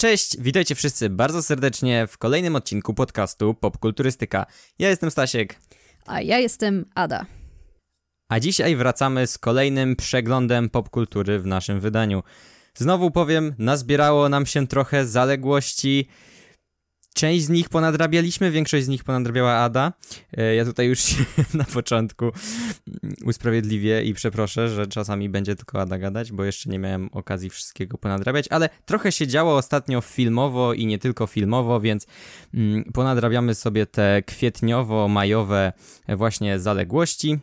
Cześć, witajcie wszyscy bardzo serdecznie w kolejnym odcinku podcastu Popkulturystyka. Ja jestem Stasiek. A ja jestem Ada. A dzisiaj wracamy z kolejnym przeglądem popkultury w naszym wydaniu. Znowu powiem, nazbierało nam się trochę zaległości Część z nich ponadrabialiśmy, większość z nich ponadrabiała Ada. E, ja tutaj już się na początku usprawiedliwię i przeproszę, że czasami będzie tylko Ada gadać, bo jeszcze nie miałem okazji wszystkiego ponadrabiać, ale trochę się działo ostatnio filmowo i nie tylko filmowo, więc mm, ponadrabiamy sobie te kwietniowo-majowe właśnie zaległości.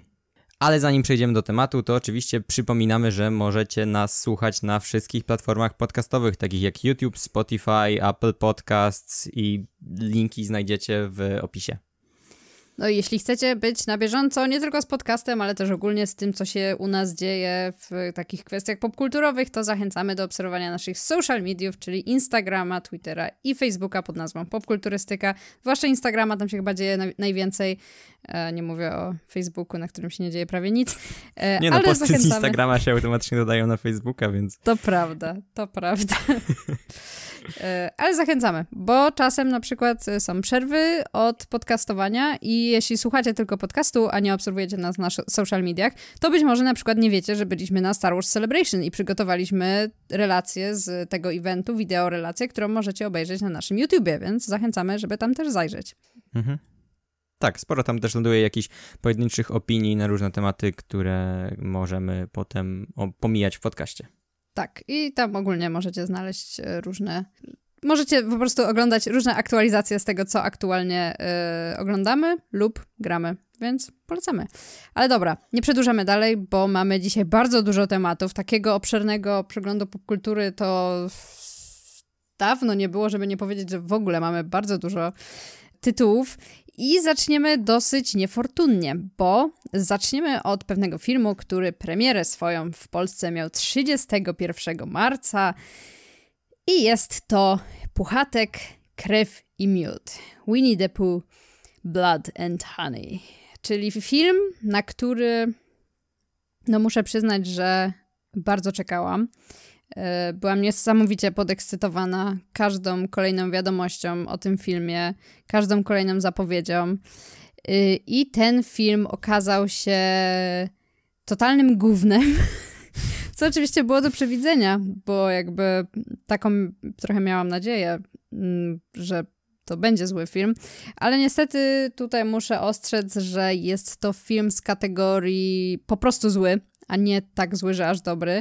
Ale zanim przejdziemy do tematu, to oczywiście przypominamy, że możecie nas słuchać na wszystkich platformach podcastowych, takich jak YouTube, Spotify, Apple Podcasts i linki znajdziecie w opisie. No i jeśli chcecie być na bieżąco nie tylko z podcastem, ale też ogólnie z tym, co się u nas dzieje w takich kwestiach popkulturowych, to zachęcamy do obserwowania naszych social mediów, czyli Instagrama, Twittera i Facebooka pod nazwą Popkulturystyka. Zwłaszcza Instagrama, tam się chyba dzieje najwięcej. E, nie mówię o Facebooku, na którym się nie dzieje prawie nic. E, nie no, ale posty zachęcamy. z Instagrama się automatycznie dodają na Facebooka, więc... To prawda, to prawda. e, ale zachęcamy, bo czasem na przykład są przerwy od podcastowania i jeśli słuchacie tylko podcastu, a nie obserwujecie nas na social mediach, to być może na przykład nie wiecie, że byliśmy na Star Wars Celebration i przygotowaliśmy relacje z tego eventu, wideo relacje, którą możecie obejrzeć na naszym YouTubie, więc zachęcamy, żeby tam też zajrzeć. Mhm. Tak, sporo tam też ląduje jakichś pojedynczych opinii na różne tematy, które możemy potem pomijać w podcaście. Tak, i tam ogólnie możecie znaleźć e, różne możecie po prostu oglądać różne aktualizacje z tego, co aktualnie y, oglądamy lub gramy, więc polecamy. Ale dobra, nie przedłużamy dalej, bo mamy dzisiaj bardzo dużo tematów. Takiego obszernego przeglądu popkultury to dawno nie było, żeby nie powiedzieć, że w ogóle mamy bardzo dużo tytułów. I zaczniemy dosyć niefortunnie, bo zaczniemy od pewnego filmu, który premierę swoją w Polsce miał 31 marca. I jest to Puchatek, krew i miód. Winnie the Pooh, Blood and Honey. Czyli film, na który no muszę przyznać, że bardzo czekałam. E, byłam niesamowicie podekscytowana każdą kolejną wiadomością o tym filmie, każdą kolejną zapowiedzią. E, I ten film okazał się totalnym głównym Co oczywiście było do przewidzenia, bo jakby taką trochę miałam nadzieję, mm, że to będzie zły film, ale niestety tutaj muszę ostrzec, że jest to film z kategorii po prostu zły, a nie tak zły, że aż dobry.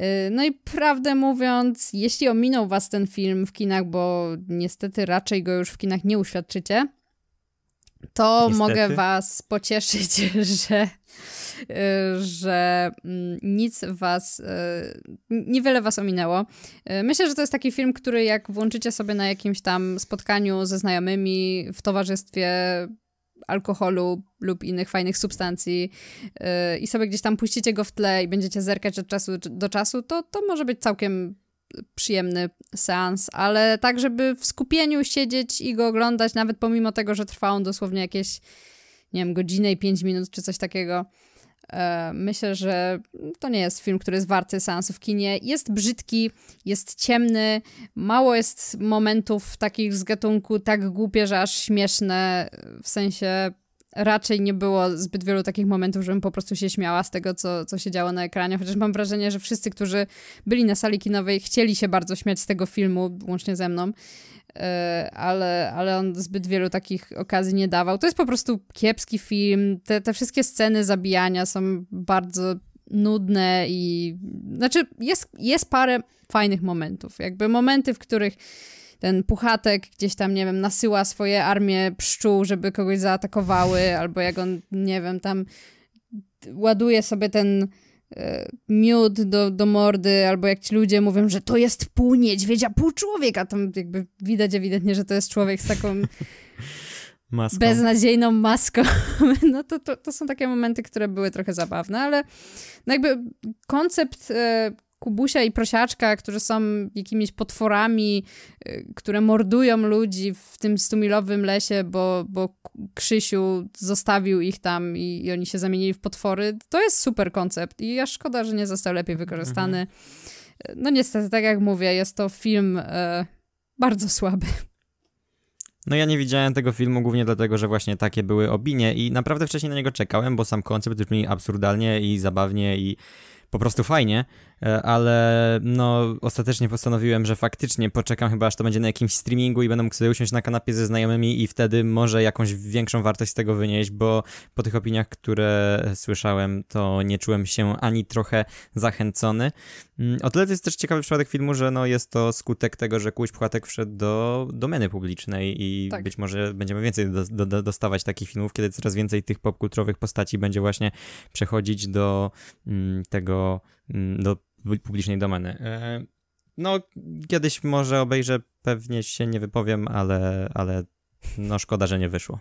Y, no i prawdę mówiąc, jeśli ominął was ten film w kinach, bo niestety raczej go już w kinach nie uświadczycie, to Niestety. mogę Was pocieszyć, że, y, że mm, nic Was, y, niewiele Was ominęło. Y, myślę, że to jest taki film, który jak włączycie sobie na jakimś tam spotkaniu ze znajomymi w towarzystwie alkoholu lub innych fajnych substancji i sobie gdzieś tam puścicie go w tle i będziecie zerkać od czasu do czasu, to, to może być całkiem przyjemny seans, ale tak, żeby w skupieniu siedzieć i go oglądać, nawet pomimo tego, że trwa on dosłownie jakieś, nie wiem, godzinę i pięć minut czy coś takiego. E, myślę, że to nie jest film, który jest warty seansu w kinie. Jest brzydki, jest ciemny, mało jest momentów takich z gatunku tak głupie, że aż śmieszne, w sensie raczej nie było zbyt wielu takich momentów, żebym po prostu się śmiała z tego, co, co się działo na ekranie, chociaż mam wrażenie, że wszyscy, którzy byli na sali kinowej, chcieli się bardzo śmiać z tego filmu, łącznie ze mną, e, ale, ale on zbyt wielu takich okazji nie dawał. To jest po prostu kiepski film, te, te wszystkie sceny zabijania są bardzo nudne i... Znaczy, jest, jest parę fajnych momentów, jakby momenty, w których ten puchatek gdzieś tam, nie wiem, nasyła swoje armie pszczół, żeby kogoś zaatakowały, albo jak on, nie wiem, tam ładuje sobie ten e, miód do, do mordy, albo jak ci ludzie mówią, że to jest pół niedźwiedzia, pół człowieka, tam jakby widać ewidentnie, że to jest człowiek z taką maską. beznadziejną maską. No to, to, to są takie momenty, które były trochę zabawne, ale no jakby koncept e, Kubusia i Prosiaczka, którzy są jakimiś potworami, y, które mordują ludzi w tym stumilowym lesie, bo, bo Krzysiu zostawił ich tam i, i oni się zamienili w potwory. To jest super koncept i ja szkoda, że nie został lepiej wykorzystany. Mhm. No niestety, tak jak mówię, jest to film e, bardzo słaby. No ja nie widziałem tego filmu głównie dlatego, że właśnie takie były opinie i naprawdę wcześniej na niego czekałem, bo sam koncept brzmi absurdalnie i zabawnie i po prostu fajnie, E, ale no ostatecznie postanowiłem, że faktycznie poczekam chyba aż to będzie na jakimś streamingu i będę mógł sobie usiąść na kanapie ze znajomymi i wtedy może jakąś większą wartość z tego wynieść, bo po tych opiniach, które słyszałem, to nie czułem się ani trochę zachęcony. Mm, o tyle to jest też ciekawy przypadek filmu, że no jest to skutek tego, że Kuś Płatek wszedł do domeny publicznej i tak. być może będziemy więcej do, do, dostawać takich filmów, kiedy coraz więcej tych popkulturowych postaci będzie właśnie przechodzić do mm, tego, mm, do publicznej domeny. E, no, kiedyś może obejrzę, pewnie się nie wypowiem, ale, ale no szkoda, że nie wyszło.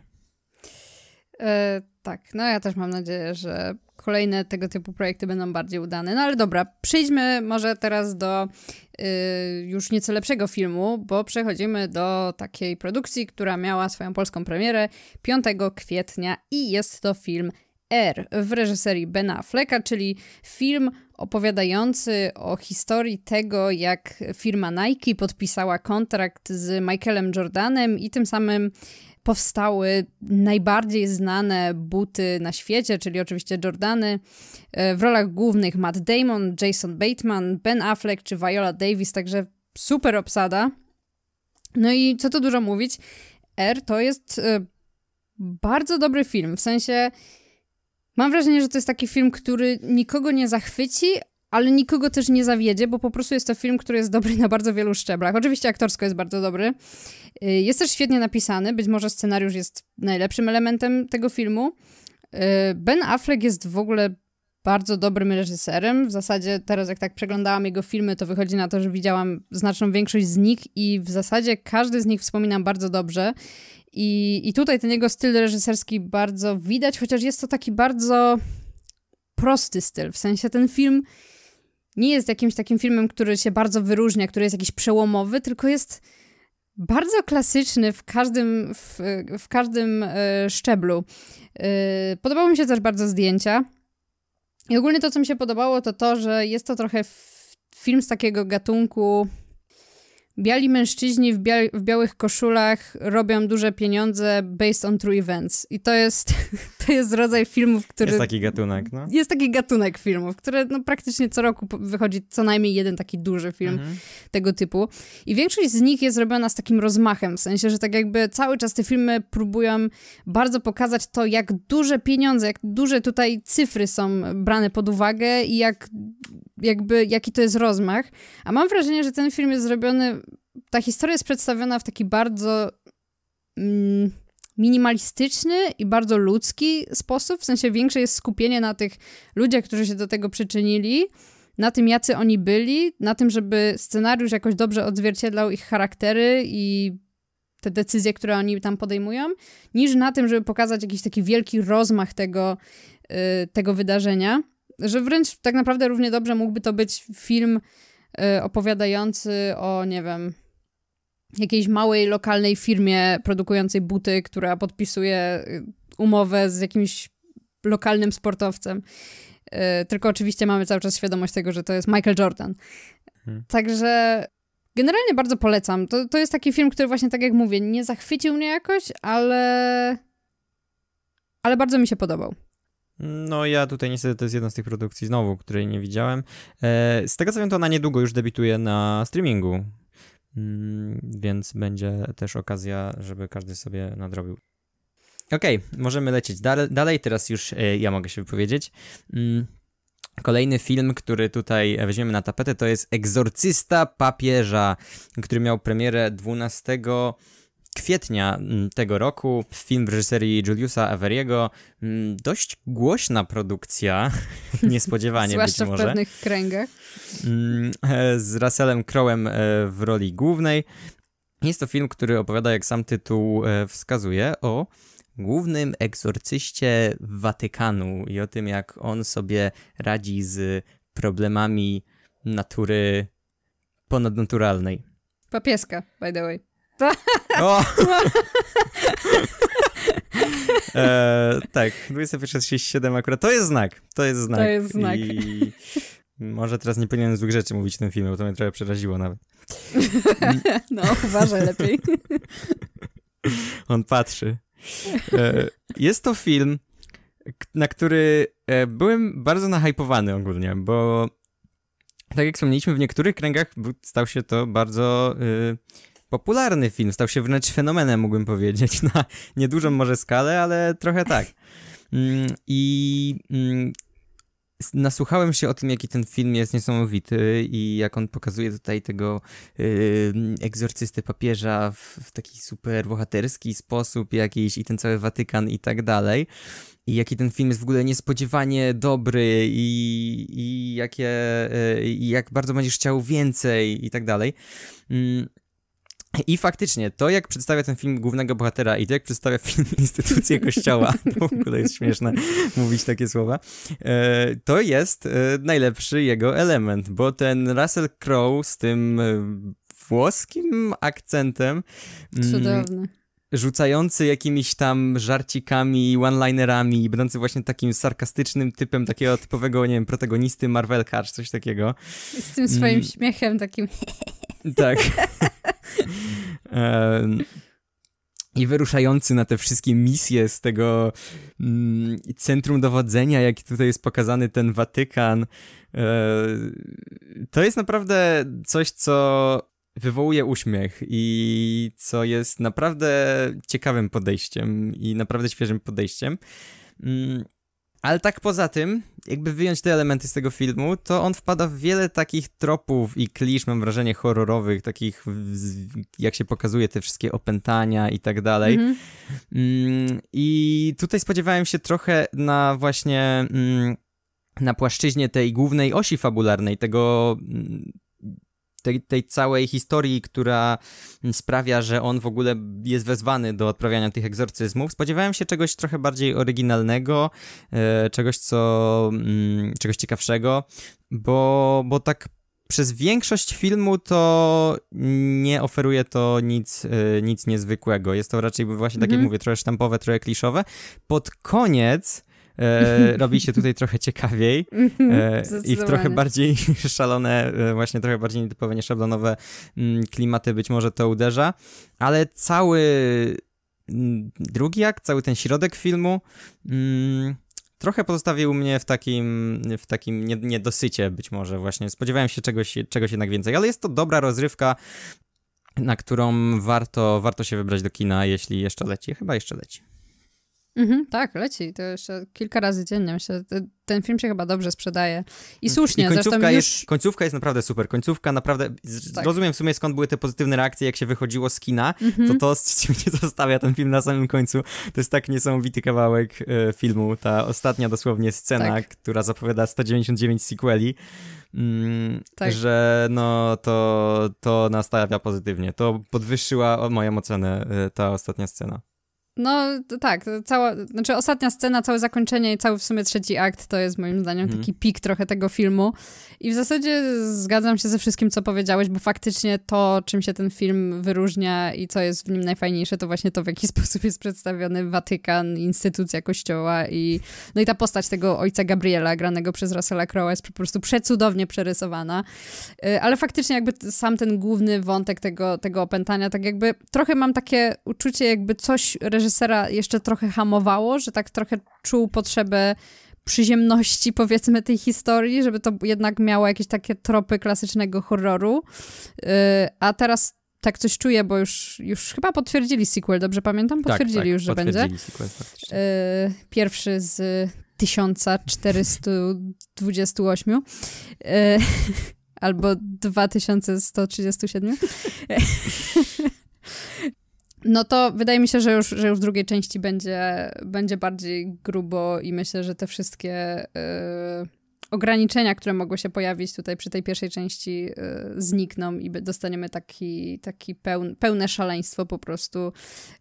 E, tak, no ja też mam nadzieję, że kolejne tego typu projekty będą bardziej udane. No ale dobra, przejdźmy może teraz do y, już nieco lepszego filmu, bo przechodzimy do takiej produkcji, która miała swoją polską premierę 5 kwietnia i jest to film R w reżyserii Bena Afflecka, czyli film opowiadający o historii tego, jak firma Nike podpisała kontrakt z Michaelem Jordanem i tym samym powstały najbardziej znane buty na świecie, czyli oczywiście Jordany. E, w rolach głównych Matt Damon, Jason Bateman, Ben Affleck czy Viola Davis, także super obsada. No i co tu dużo mówić, R to jest e, bardzo dobry film, w sensie Mam wrażenie, że to jest taki film, który nikogo nie zachwyci, ale nikogo też nie zawiedzie, bo po prostu jest to film, który jest dobry na bardzo wielu szczeblach. Oczywiście aktorsko jest bardzo dobry. Y, jest też świetnie napisany, być może scenariusz jest najlepszym elementem tego filmu. Y, ben Affleck jest w ogóle bardzo dobrym reżyserem. W zasadzie teraz jak tak przeglądałam jego filmy, to wychodzi na to, że widziałam znaczną większość z nich i w zasadzie każdy z nich wspominam bardzo dobrze. I, I tutaj ten jego styl reżyserski bardzo widać, chociaż jest to taki bardzo prosty styl. W sensie ten film nie jest jakimś takim filmem, który się bardzo wyróżnia, który jest jakiś przełomowy, tylko jest bardzo klasyczny w każdym, w, w każdym y, szczeblu. Y, e, podobały mi się też bardzo zdjęcia. I ogólnie to, co mi się podobało, to to, że jest to trochę film z takiego gatunku biali mężczyźni w, bia w, białych koszulach robią duże pieniądze based on true events. I to jest, to jest rodzaj filmów, który... Jest taki gatunek, no. Jest taki gatunek filmów, które no, praktycznie co roku wychodzi co najmniej jeden taki duży film mhm. tego typu. I większość z nich jest robiona z takim rozmachem, w sensie, że tak jakby cały czas te filmy próbują bardzo pokazać to, jak duże pieniądze, jak duże tutaj cyfry są brane pod uwagę i jak jakby, jaki to jest rozmach. A mam wrażenie, że ten film jest zrobiony ta historia jest przedstawiona w taki bardzo mm, minimalistyczny i bardzo ludzki sposób, w sensie większe jest skupienie na tych ludziach, którzy się do tego przyczynili, na tym, jacy oni byli, na tym, żeby scenariusz jakoś dobrze odzwierciedlał ich charaktery i te decyzje, które oni tam podejmują, niż na tym, żeby pokazać jakiś taki wielki rozmach tego, yy, tego wydarzenia. Że wręcz tak naprawdę równie dobrze mógłby to być film Y, opowiadający o, nie wiem, jakiejś małej lokalnej firmie produkującej buty, która podpisuje y, umowę z jakimś lokalnym sportowcem. Y, tylko oczywiście mamy cały czas świadomość tego, że to jest Michael Jordan. Hmm. Także generalnie bardzo polecam. To, to jest taki film, który właśnie, tak jak mówię, nie zachwycił mnie jakoś, ale. Ale bardzo mi się podobał. No ja tutaj niestety to jest jedna z tych produkcji znowu, której nie widziałem. E, z tego co wiem, to ona niedługo już debiutuje na streamingu, mm, więc będzie też okazja, żeby każdy sobie nadrobił. Okej, okay, możemy lecieć dalej, teraz już e, ja mogę się wypowiedzieć. Mm. Kolejny film, który tutaj weźmiemy na tapetę, to jest Egzorcysta Papieża, który miał premierę 12 kwietnia mm, tego roku film w reżyserii Juliusa Averiego. Mm, dość głośna produkcja, niespodziewanie Zwłaszcza być może. w pewnych kręgach. Mm, e, z Russellem Crowem e, w roli głównej. Jest to film, który opowiada, jak sam tytuł e, wskazuje, o głównym egzorcyście Watykanu i o tym, jak on sobie radzi z problemami natury ponadnaturalnej. Papieska, by the way. O! No. e, tak, 21.37 akurat. To jest znak. To jest znak. To jest znak. I... Może teraz nie powinienem złych rzeczy mówić w tym filmie, bo to mnie trochę przeraziło nawet. No, uważaj lepiej. On patrzy. E, jest to film, na który e, byłem bardzo nahypowany ogólnie, bo tak jak wspomnieliśmy, w niektórych kręgach stał się to bardzo y, popularny film, stał się wręcz fenomenem, mógłbym powiedzieć, na niedużą może skalę, ale trochę tak. Mm, I mm, nasłuchałem się o tym, jaki ten film jest niesamowity i jak on pokazuje tutaj tego yy, egzorcystę papieża w, w taki super bohaterski sposób jakiś i ten cały Watykan i tak dalej. I jaki ten film jest w ogóle niespodziewanie dobry i, i jakie, yy, jak bardzo będziesz chciał więcej i tak dalej. Yy. I faktycznie, to jak przedstawia ten film głównego bohatera i to jak przedstawia film instytucję kościoła, to w ogóle jest śmieszne mówić takie słowa, e, to jest e, najlepszy jego element, bo ten Russell Crowe z tym e, włoskim akcentem... Mm, Cudowny rzucający jakimiś tam żarcikami, one-linerami, będący właśnie takim sarkastycznym typem, takiego typowego, nie wiem, protagonisty Marvelka, czy coś takiego. Z tym swoim mm. śmiechem takim. Tak. i wyruszający na te wszystkie misje z tego mm, centrum dowodzenia, jaki tutaj jest pokazany ten Watykan. E, to jest naprawdę coś, co wywołuje uśmiech i co jest naprawdę ciekawym podejściem i naprawdę świeżym podejściem. Mm, ale tak poza tym, jakby wyjąć te elementy z tego filmu, to on wpada w wiele takich tropów i klisz, mam wrażenie, horrorowych, takich, jak się pokazuje, te wszystkie opętania i tak dalej. Mhm. Mm -hmm. I tutaj spodziewałem się trochę na właśnie... Mm, na płaszczyźnie tej głównej osi fabularnej, tego mm, tej, tej, całej historii, która mm, sprawia, że on w ogóle jest wezwany do odprawiania tych egzorcyzmów. Spodziewałem się czegoś trochę bardziej oryginalnego, e, czegoś co, mm, czegoś ciekawszego, bo, bo tak przez większość filmu to nie oferuje to nic, e, nic niezwykłego. Jest to raczej właśnie, tak mm jak mhm. mówię, trochę sztampowe, trochę kliszowe. Pod koniec e, robi się tutaj trochę ciekawiej mhm, e, i w trochę bardziej szalone, e, właśnie trochę bardziej nietypowe, nieszablonowe mm, klimaty być może to uderza, ale cały mm, drugi akt, cały ten środek filmu mm, trochę pozostawił mnie w takim, w takim niedosycie być może właśnie. Spodziewałem się czegoś, czegoś jednak więcej, ale jest to dobra rozrywka, na którą warto, warto się wybrać do kina, jeśli jeszcze leci. Chyba jeszcze leci. Mhm, tak, leci. To jeszcze kilka razy dziennie. Myślę, ten film się chyba dobrze sprzedaje. I słusznie, I końcówka zresztą już... jest, Końcówka jest naprawdę super. Końcówka naprawdę... Tak. Rozumiem w sumie skąd były te pozytywne reakcje, jak się wychodziło z kina, mhm. to to, z czym się zostawia ten film na samym końcu, to jest tak niesamowity kawałek e, filmu. Ta ostatnia dosłownie scena, tak. która zapowiada 199 sequeli. Mm, tak. że no to, to nastawia pozytywnie. To podwyższyła moją ocenę e, ta ostatnia scena. No tak, cała, znaczy ostatnia scena, całe zakończenie i cały w sumie trzeci akt to jest moim zdaniem mhm. taki pik trochę tego filmu. I w zasadzie zgadzam się ze wszystkim, co powiedziałeś, bo faktycznie to, czym się ten film wyróżnia i co jest w nim najfajniejsze, to właśnie to, w jaki sposób jest przedstawiony Watykan, instytucja kościoła i no i ta postać tego ojca Gabriela, granego przez Russella Crowe jest po prostu przecudownie przerysowana. Y, ale faktycznie jakby sam ten główny wątek tego, tego opętania, tak jakby trochę mam takie uczucie, jakby coś reżyseruje reżysera jeszcze trochę hamowało, że tak trochę czuł potrzebę przyziemności, powiedzmy, tej historii, żeby to jednak miało jakieś takie tropy klasycznego horroru. Y, a teraz tak coś czuję, bo już, już chyba potwierdzili sequel, dobrze pamiętam? Tak, potwierdzili tak, tak, już, że potwierdzili będzie. Sequel, y, pierwszy z 1428. Y, albo 2137. no to wydaje mi się, że już, że już w drugiej części będzie, będzie bardziej grubo i myślę, że te wszystkie yy, ograniczenia, które mogły się pojawić tutaj przy tej pierwszej części yy, znikną i dostaniemy taki, taki pełn, pełne szaleństwo po prostu.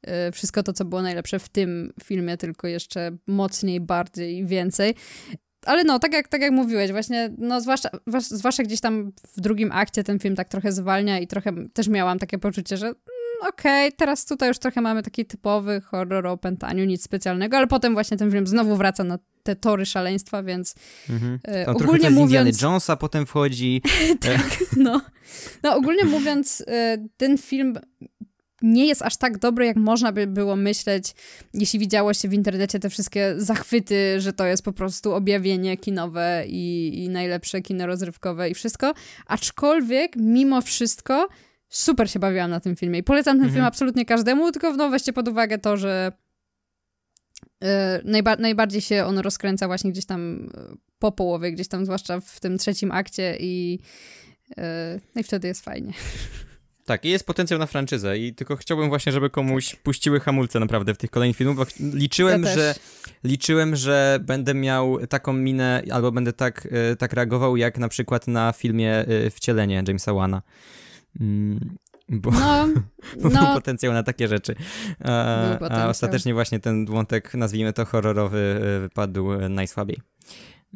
Yy, wszystko to, co było najlepsze w tym filmie, tylko jeszcze mocniej, bardziej i więcej ale no, tak jak, tak jak mówiłeś, właśnie, no zwłaszcza, zwłaszcza gdzieś tam w drugim akcie ten film tak trochę zwalnia i trochę też miałam takie poczucie, że okej, okay, teraz tutaj już trochę mamy taki typowy horror o opętaniu, nic specjalnego, ale potem właśnie ten film znowu wraca na te tory szaleństwa, więc mhm. E, Tam ogólnie mówiąc... Indiana Jonesa potem wchodzi. E. tak, no. No ogólnie mówiąc, e, ten film nie jest aż tak dobry, jak można by było myśleć, jeśli widziało się w internecie te wszystkie zachwyty, że to jest po prostu objawienie kinowe i, i najlepsze kino rozrywkowe i wszystko. Aczkolwiek, mimo wszystko, super się bawiłam na tym filmie i polecam ten film mhm. absolutnie każdemu, tylko no, weźcie pod uwagę to, że yy, najba najbardziej się on rozkręca właśnie gdzieś tam e, po połowie, gdzieś tam zwłaszcza w tym trzecim akcie i, yy, no i wtedy jest fajnie. Tak, i jest potencjał na franczyzę i tylko chciałbym właśnie, żeby komuś tak. puściły hamulce naprawdę w tych kolejnych filmach. Liczyłem, ja że liczyłem, że będę miał taką minę albo będę tak, tak reagował jak na przykład na filmie Wcielenie Jamesa Wana. Mm, bo no, no, był potencjał na takie rzeczy. A, a, ostatecznie właśnie ten wątek, nazwijmy to horrorowy, y, wypadł y, najsłabiej.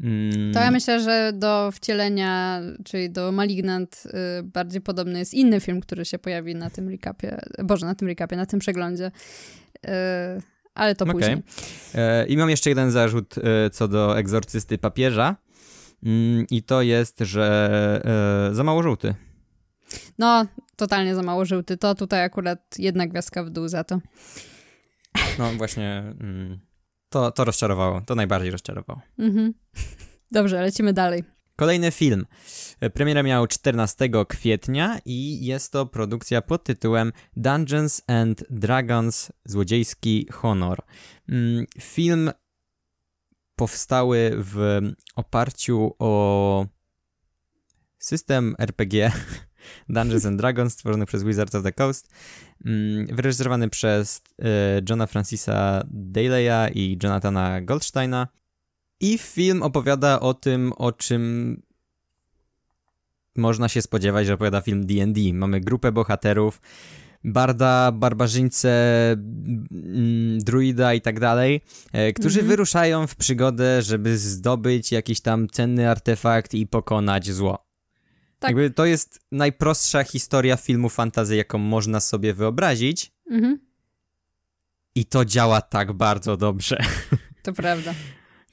Mm. To ja myślę, że do wcielenia, czyli do Malignant y, bardziej podobny jest inny film, który się pojawi na tym recapie, boże, na tym recapie, na tym przeglądzie. ale to okay. później. E, I mam jeszcze jeden zarzut co do egzorcysty papieża. Mm, I to jest, że e, za mało żółty. No, totalnie za mało żółty. To tutaj akurat jedna gwiazdka w dół za to. No właśnie, mm, to, to rozczarowało. To najbardziej rozczarowało. Mhm. Dobrze, lecimy dalej. Kolejny film. Premiera miał 14 kwietnia i jest to produkcja pod tytułem Dungeons and Dragons Złodziejski Honor. Mm, film powstały w oparciu o system RPG Dungeons and Dragons, stworzony przez Wizards of the Coast, mm, wyreżyserowany przez e, Johna Francisa Daleya i Jonathana Goldsteina. I film opowiada o tym, o czym można się spodziewać, że opowiada film D&D. Mamy grupę bohaterów, barda, barbarzyńcę, mm, druida i tak dalej, e, którzy mhm. wyruszają w przygodę, żeby zdobyć jakiś tam cenny artefakt i pokonać zło. Tak. Jakby to jest najprostsza historia filmu fantazy, jaką można sobie wyobrazić. Mhm. I to działa tak bardzo dobrze. To prawda.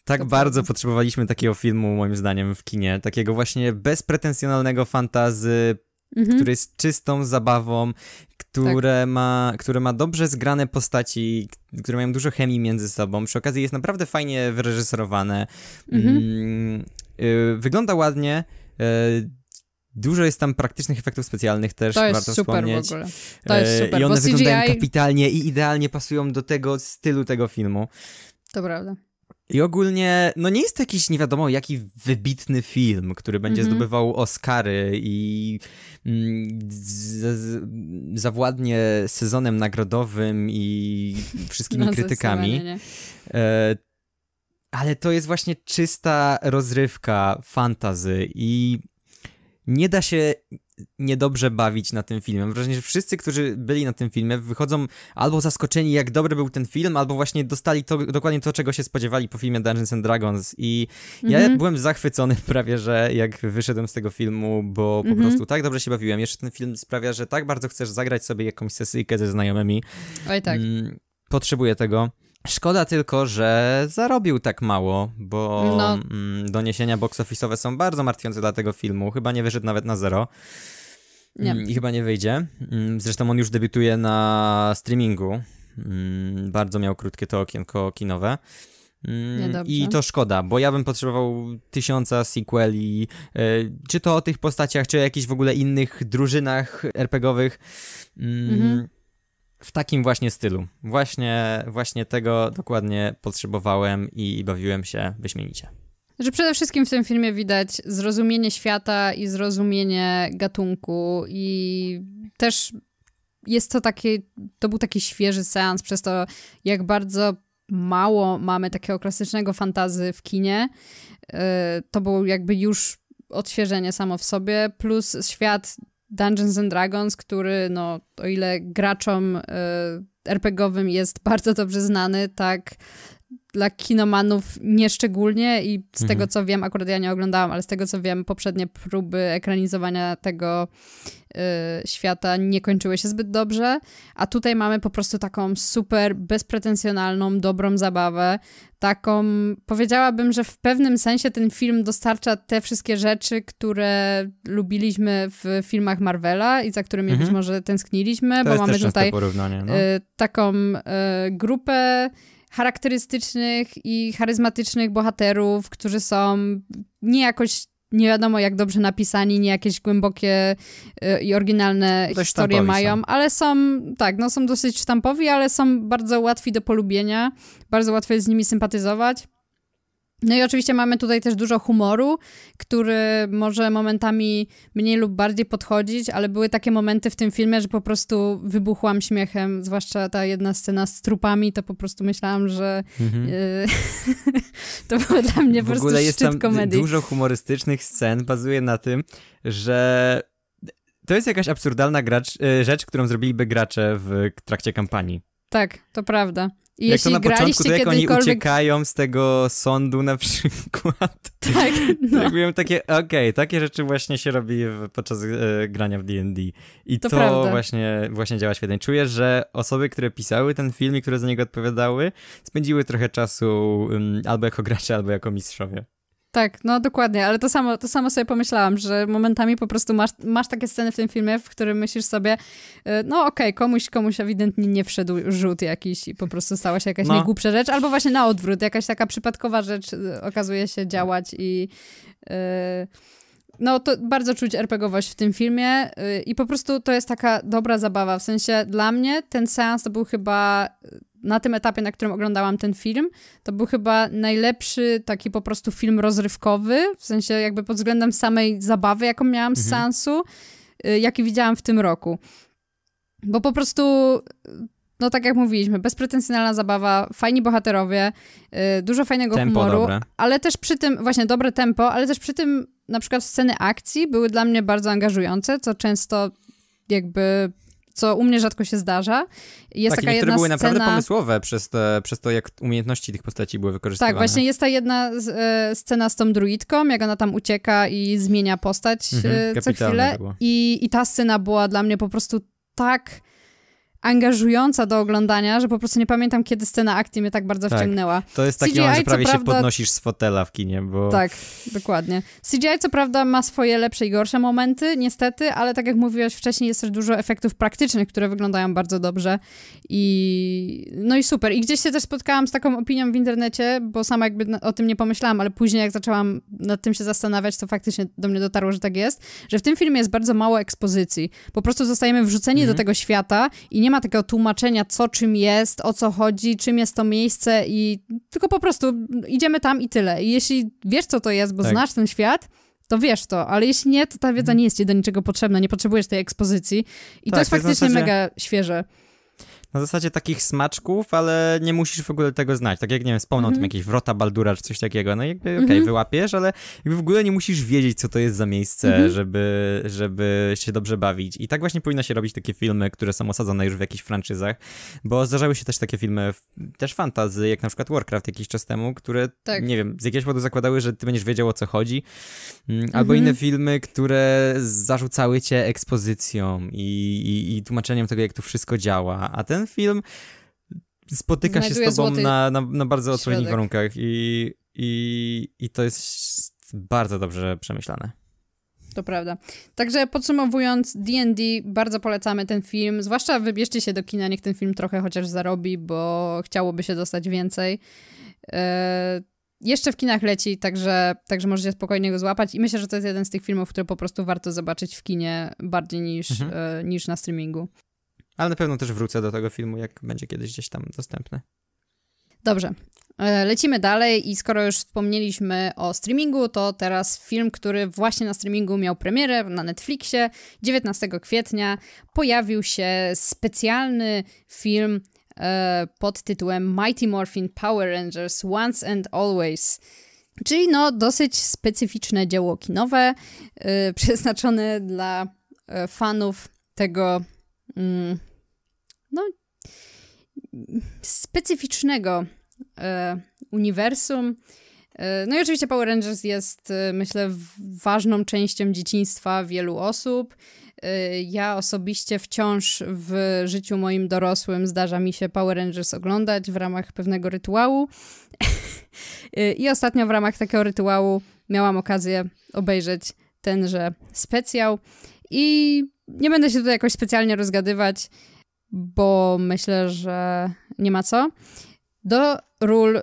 Tak to bardzo prawda. potrzebowaliśmy takiego filmu, moim zdaniem, w kinie. Takiego właśnie bezpretensjonalnego fantazy, mhm. który jest czystą zabawą, które, tak. ma, które ma dobrze zgrane postaci, które mają dużo chemii między sobą. Przy okazji jest naprawdę fajnie wyreżyserowane. Mhm. Mm, y, wygląda ładnie. Y, Dużo jest tam praktycznych efektów specjalnych też, to jest warto super wspomnieć. W ogóle. To jest e, super, I one wyglądają CGI... kapitalnie i idealnie pasują do tego stylu tego filmu. To prawda. I ogólnie, no nie jest to jakiś nie wiadomo jaki wybitny film, który będzie mm -hmm. zdobywał Oscary i mm, z, z, zawładnie sezonem nagrodowym i wszystkimi no, krytykami. E, ale to jest właśnie czysta rozrywka fantazy i nie da się niedobrze bawić na tym filmie. wrażenie, że wszyscy, którzy byli na tym filmie, wychodzą albo zaskoczeni, jak dobry był ten film, albo właśnie dostali to, dokładnie to, czego się spodziewali po filmie Dungeons and Dragons. I ja mm -hmm. byłem zachwycony prawie, że jak wyszedłem z tego filmu, bo po mm -hmm. prostu tak dobrze się bawiłem. Jeszcze ten film sprawia, że tak bardzo chcesz zagrać sobie jakąś sesyjkę ze znajomymi. Oj tak. Mm, potrzebuję tego. Szkoda tylko, że zarobił tak mało, bo no. Mm, doniesienia box office'owe są bardzo martwiące dla tego filmu. Chyba nie wyszedł nawet na zero. Nie. Mm, I chyba nie wyjdzie. Mm, zresztą on już debiutuje na streamingu. Bardzo miał krótkie to okienko kinowe. Niedobrze. I to szkoda, bo ja bym potrzebował tysiąca sequeli, e, czy to o tych postaciach, czy o jakichś w ogóle innych drużynach RPGowych. Mhm w takim właśnie stylu. Właśnie, właśnie tego dokładnie potrzebowałem i, bawiłem się wyśmienicie. Że przede wszystkim w tym filmie widać zrozumienie świata i zrozumienie gatunku i też jest to taki to był taki świeży seans przez to, jak bardzo mało mamy takiego klasycznego fantazy w kinie. Y, to było jakby już odświeżenie samo w sobie, plus świat Dungeons and Dragons, który, no, o ile graczom y, RPGowym jest bardzo dobrze znany, tak dla kinomanów nieszczególnie i z mhm. tego co wiem, akurat ja nie oglądałam, ale z tego co wiem, poprzednie próby ekranizowania tego y, świata nie kończyły się zbyt dobrze, a tutaj mamy po prostu taką super bezpretensjonalną, dobrą zabawę, taką powiedziałabym, że w pewnym sensie ten film dostarcza te wszystkie rzeczy, które lubiliśmy w filmach Marvela i za którymi mhm. być może tęskniliśmy, to bo mamy tutaj no. y, taką y, grupę charakterystycznych i charyzmatycznych bohaterów, którzy są nie jakoś nie wiadomo jak dobrze napisani, nie jakieś głębokie y, i oryginalne dość historie mają, są. ale są, tak, no są dosyć sztampowi, ale są bardzo łatwi do polubienia, bardzo łatwo jest z nimi sympatyzować. No i oczywiście mamy tutaj też dużo humoru, który może momentami mniej lub bardziej podchodzić, ale były takie momenty w tym filmie, że po prostu wybuchłam śmiechem, zwłaszcza ta jedna scena z trupami, to po prostu myślałam, że y to było dla mnie po prostu jest szczyt komedii. Dużo humorystycznych scen bazuje na tym, że to jest jakaś absurdalna gracz, e, rzecz, którą zrobiliby gracze w trakcie kampanii. Tak, to prawda. I jak to na początku, to jak kiedykolwiek... oni uciekają z tego sądu na przykład. Tak, no. Robiłem tak takie, okej, okay, takie rzeczy właśnie się robi podczas e, grania w D&D. I to, to właśnie, właśnie działa świetnie. Czuję, że osoby, które pisały ten film i które za niego odpowiadały, spędziły trochę czasu mm, albo jako gracze, albo jako mistrzowie. Tak, no dokładnie, ale to samo, to samo sobie pomyślałam, że momentami po prostu masz, masz takie sceny w tym filmie, w którym myślisz sobie, y, no okej, okay, komuś, komuś ewidentnie nie wszedł rzut jakiś i po prostu stała się jakaś no. niegłupsza rzecz, albo właśnie na odwrót, jakaś taka przypadkowa rzecz y, okazuje się tak. działać i... Y, no to bardzo czuć RPGowość w tym filmie i po prostu to jest taka dobra zabawa. W sensie dla mnie ten seans to był chyba na tym etapie, na którym oglądałam ten film, to był chyba najlepszy taki po prostu film rozrywkowy, w sensie jakby pod względem samej zabawy, jaką miałam z mhm. Sansu, y, jaki widziałam w tym roku. Bo po prostu no tak jak mówiliśmy, bezpretensjonalna zabawa, fajni bohaterowie, y, dużo fajnego tempo humoru, dobre. ale też przy tym, właśnie dobre tempo, ale też przy tym na przykład sceny akcji były dla mnie bardzo angażujące, co często jakby co u mnie rzadko się zdarza. Jest tak, taka niektóre jedna były scena... naprawdę pomysłowe przez, te, przez to, jak umiejętności tych postaci były wykorzystywane. Tak, właśnie jest ta jedna z, e, scena z tą druidką, jak ona tam ucieka i zmienia postać mhm, e, co chwilę. I, I ta scena była dla mnie po prostu tak angażująca do oglądania, że po prostu nie pamiętam, kiedy scena akcji mnie tak bardzo tak. wciągnęła. To jest takie, CGI, że prawie się prawda... podnosisz z fotela w kinie, bo... Tak, dokładnie. CGI co prawda ma swoje lepsze i gorsze momenty, niestety, ale tak jak mówiłaś wcześniej, jest też dużo efektów praktycznych, które wyglądają bardzo dobrze i... No i super. I gdzieś się też spotkałam z taką opinią w internecie, bo sama jakby o tym nie pomyślałam, ale później jak zaczęłam nad tym się zastanawiać, to faktycznie do mnie dotarło, że tak jest, że w tym filmie jest bardzo mało ekspozycji. Po prostu zostajemy wrzuceni do mhm. tego świata i nie nie ma takiego tłumaczenia, co czym jest, o co chodzi, czym jest to miejsce i tylko po prostu idziemy tam i tyle. I jeśli wiesz, co to jest, bo tak. znasz ten świat, to wiesz to, ale jeśli nie, to ta wiedza mhm. nie jest ci do niczego potrzebna, nie potrzebujesz tej ekspozycji. I tak, to jest faktycznie zasadzie... mega świeże na zasadzie takich smaczków, ale nie musisz w ogóle tego znać. Tak jak, nie wiem, wspomną mm -hmm. jakieś wrota Baldura czy coś takiego, no jakby, mhm. okej, okay, mm -hmm. wyłapiesz, ale jakby w ogóle nie musisz wiedzieć, co to jest za miejsce, mm -hmm. żeby, żeby się dobrze bawić. I tak właśnie powinno się robić takie filmy, które są osadzone już w jakichś franczyzach, bo zdarzały się też takie filmy, też fantazy, jak na przykład Warcraft jakiś czas temu, które, tak. nie wiem, z jakiegoś powodu zakładały, że ty będziesz wiedział, o co chodzi, mm, albo mhm. inne filmy, które zarzucały cię ekspozycją i, i, i tłumaczeniem tego, jak to wszystko działa, a ten ten film spotyka Znajduje się z tobą na, na, na, bardzo odpowiednich warunkach i, i, i to jest bardzo dobrze przemyślane. To prawda. Także podsumowując, D&D bardzo polecamy ten film, zwłaszcza wybierzcie się do kina, niech ten film trochę chociaż zarobi, bo chciałoby się dostać więcej. Yy, jeszcze w kinach leci, także, także możecie spokojnie go złapać i myślę, że to jest jeden z tych filmów, które po prostu warto zobaczyć w kinie bardziej niż, mhm. yy, niż na streamingu. Ale na pewno też wrócę do tego filmu, jak będzie kiedyś gdzieś tam dostępny. Dobrze. E, lecimy dalej i skoro już wspomnieliśmy o streamingu, to teraz film, który właśnie na streamingu miał premierę na Netflixie 19 kwietnia, pojawił się specjalny film e, pod tytułem Mighty Morphin Power Rangers Once and Always. Czyli no dosyć specyficzne dzieło kinowe, e, przeznaczone dla e, fanów tego mm, no, specyficznego e, uniwersum. E, no i oczywiście Power Rangers jest, e, myślę, ważną częścią dzieciństwa wielu osób. E, ja osobiście wciąż w życiu moim dorosłym zdarza mi się Power Rangers oglądać w ramach pewnego rytuału. E, I ostatnio w ramach takiego rytuału miałam okazję obejrzeć tenże specjał. I nie będę się tutaj jakoś specjalnie rozgadywać bo myślę, że nie ma co. Do ról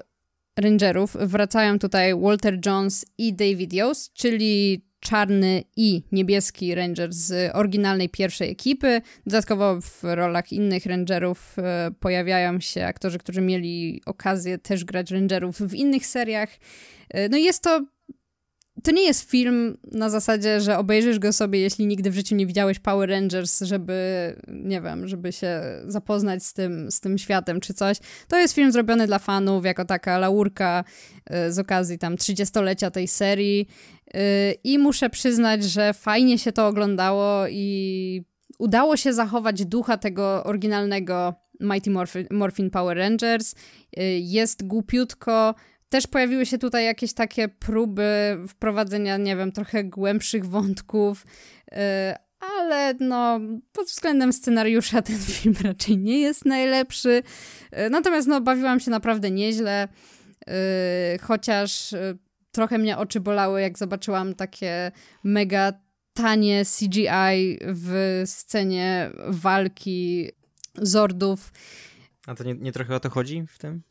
Rangerów wracają tutaj Walter Jones i David Yost, czyli czarny i niebieski Ranger z oryginalnej pierwszej ekipy. Dodatkowo w rolach innych Rangerów e, pojawiają się aktorzy, którzy mieli okazję też grać Rangerów w innych seriach. E, no jest to to nie jest film na zasadzie, że obejrzysz go sobie, jeśli nigdy w życiu nie widziałeś Power Rangers, żeby, nie wiem, żeby się zapoznać z tym, z tym światem czy coś. To jest film zrobiony dla fanów, jako taka laurka y, z okazji tam 30-lecia tej serii. Y, I muszę przyznać, że fajnie się to oglądało i udało się zachować ducha tego oryginalnego Mighty Morphin, Morphin Power Rangers. Y, jest głupiutko, też pojawiły się tutaj jakieś takie próby wprowadzenia, nie wiem, trochę głębszych wątków, y, ale no, pod względem scenariusza ten film raczej nie jest najlepszy. Y, natomiast no, bawiłam się naprawdę nieźle, y, chociaż trochę mnie oczy bolały, jak zobaczyłam takie mega tanie CGI w scenie walki zordów. A to nie, nie trochę o to chodzi w tym?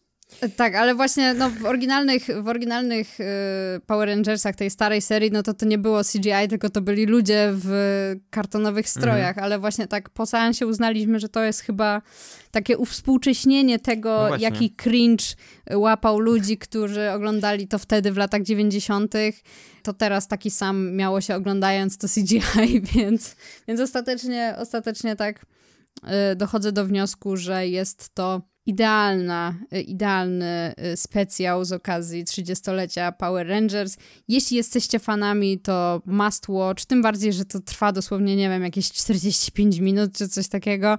Tak, ale właśnie no, w oryginalnych, w oryginalnych y, Power Rangersach tej starej serii, no to to nie było CGI, tylko to byli ludzie w kartonowych mhm. strojach, mhm. ale właśnie tak po seansie uznaliśmy, że to jest chyba takie uwspółcześnienie tego, no jaki cringe łapał ludzi, którzy oglądali to wtedy w latach 90. To teraz taki sam miało się oglądając to CGI, więc, więc ostatecznie, ostatecznie tak y, dochodzę do wniosku, że jest to idealna, y, idealny y, specjał z okazji 30-lecia Power Rangers. Jeśli jesteście fanami, to must watch, tym bardziej, że to trwa dosłownie, nie wiem, jakieś 45 minut czy coś takiego.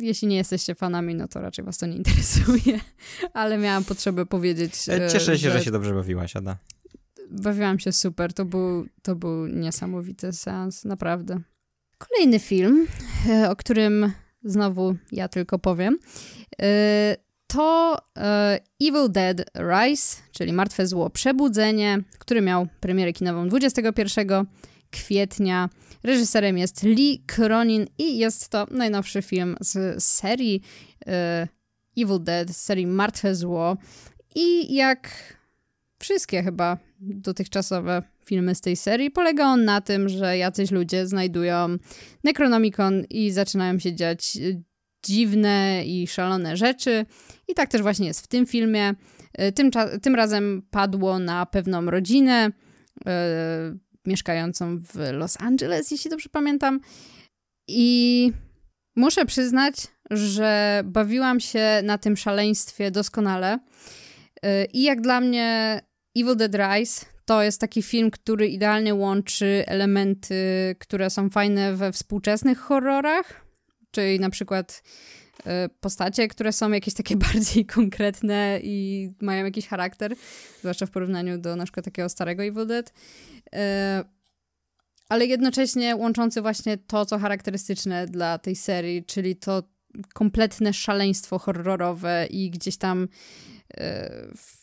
Jeśli nie jesteście fanami, no to raczej was to nie interesuje, ale miałam potrzebę powiedzieć. E, e, cieszę się, że, że się dobrze bawiłaś, Ada. Bawiłam się super, to był, to był niesamowity seans, naprawdę. Kolejny film, e, o którym znowu ja tylko powiem, y, to y, Evil Dead Rise, czyli Martwe Zło Przebudzenie, który miał premierę kinową 21 kwietnia. Reżyserem jest Lee Cronin i jest to najnowszy film z serii y, Evil Dead, z serii Martwe Zło. I jak wszystkie chyba dotychczasowe filmy z tej serii. Polega on na tym, że jacyś ludzie znajdują Necronomicon i zaczynają się dziać e, dziwne i szalone rzeczy. I tak też właśnie jest w tym filmie. E, tym, tym razem padło na pewną rodzinę yy, mieszkającą w Los Angeles, jeśli dobrze pamiętam. I muszę przyznać, że bawiłam się na tym szaleństwie doskonale. I jak dla mnie Evil Dead Rise to jest taki film, który idealnie łączy elementy, które są fajne we współczesnych horrorach, czyli na przykład e, postacie, które są jakieś takie bardziej konkretne i mają jakiś charakter, zwłaszcza w porównaniu do na przykład takiego starego Evil Dead. E, ale jednocześnie łączący właśnie to, co charakterystyczne dla tej serii, czyli to kompletne szaleństwo horrorowe i gdzieś tam e,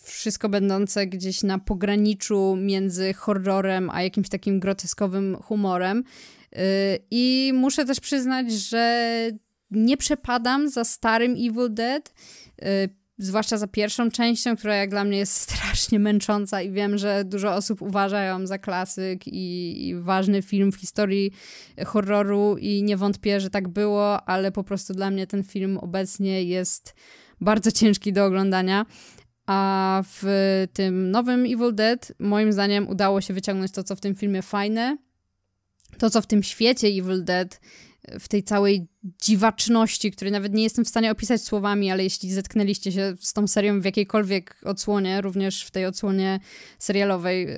wszystko będące gdzieś na pograniczu między horrorem a jakimś takim groteskowym humorem. E, I muszę też przyznać, że nie przepadam za starym Evil Dead. E, zwłaszcza za pierwszą częścią, która jak dla mnie jest strasznie męcząca i wiem, że dużo osób uważa ją za klasyk i, i, ważny film w historii horroru i nie wątpię, że tak było, ale po prostu dla mnie ten film obecnie jest bardzo ciężki do oglądania. A w tym nowym Evil Dead moim zdaniem udało się wyciągnąć to, co w tym filmie fajne, to, co w tym świecie Evil Dead w tej całej dziwaczności, której nawet nie jestem w stanie opisać słowami, ale jeśli zetknęliście się z tą serią w jakiejkolwiek odsłonie, również w tej odsłonie serialowej, e,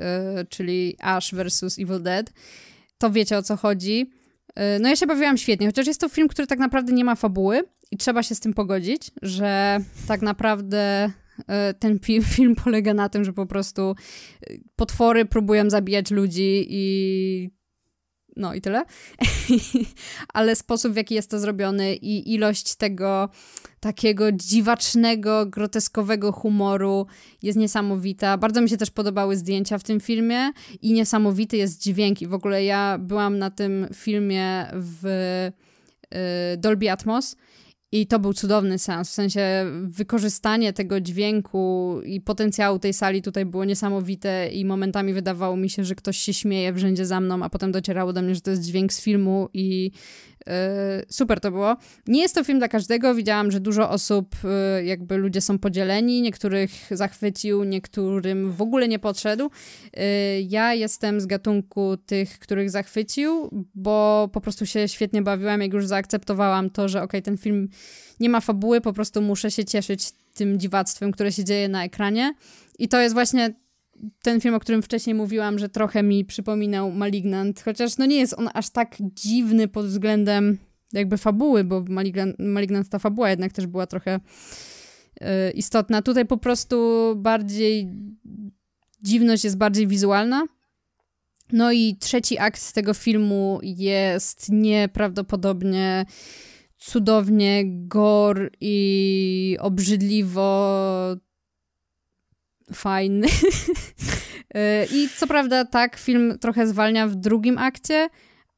czyli Ash vs. Evil Dead, to wiecie o co chodzi. E, no ja się bawiłam świetnie, chociaż jest to film, który tak naprawdę nie ma fabuły i trzeba się z tym pogodzić, że tak naprawdę e, ten film polega na tym, że po prostu potwory próbują zabijać ludzi i no i tyle. Ale sposób, w jaki jest to zrobiony i ilość tego takiego dziwacznego, groteskowego humoru jest niesamowita. Bardzo mi się też podobały zdjęcia w tym filmie i niesamowity jest dźwięk. I w ogóle ja byłam na tym filmie w y, Dolby Atmos i to był cudowny sens, w sensie wykorzystanie tego dźwięku i potencjału tej sali tutaj było niesamowite i momentami wydawało mi się, że ktoś się śmieje w rzędzie za mną, a potem docierało do mnie, że to jest dźwięk z filmu i Y, super to było. Nie jest to film dla każdego. Widziałam, że dużo osób, y, jakby ludzie są podzieleni, niektórych zachwycił, niektórym w ogóle nie podszedł. Y, ja jestem z gatunku tych, których zachwycił, bo po prostu się świetnie bawiłam, jak już zaakceptowałam to, że ok, ten film nie ma fabuły, po prostu muszę się cieszyć tym dziwactwem, które się dzieje na ekranie. I to jest właśnie ten film, o którym wcześniej mówiłam, że trochę mi przypominał Malignant, chociaż no nie jest on aż tak dziwny pod względem jakby fabuły, bo Malignant, ta fabuła jednak też była trochę y, istotna. Tutaj po prostu bardziej dziwność jest bardziej wizualna. No i trzeci akt z tego filmu jest nieprawdopodobnie cudownie gor i obrzydliwo fajny. Y, I co prawda, tak, film trochę zwalnia w drugim akcie,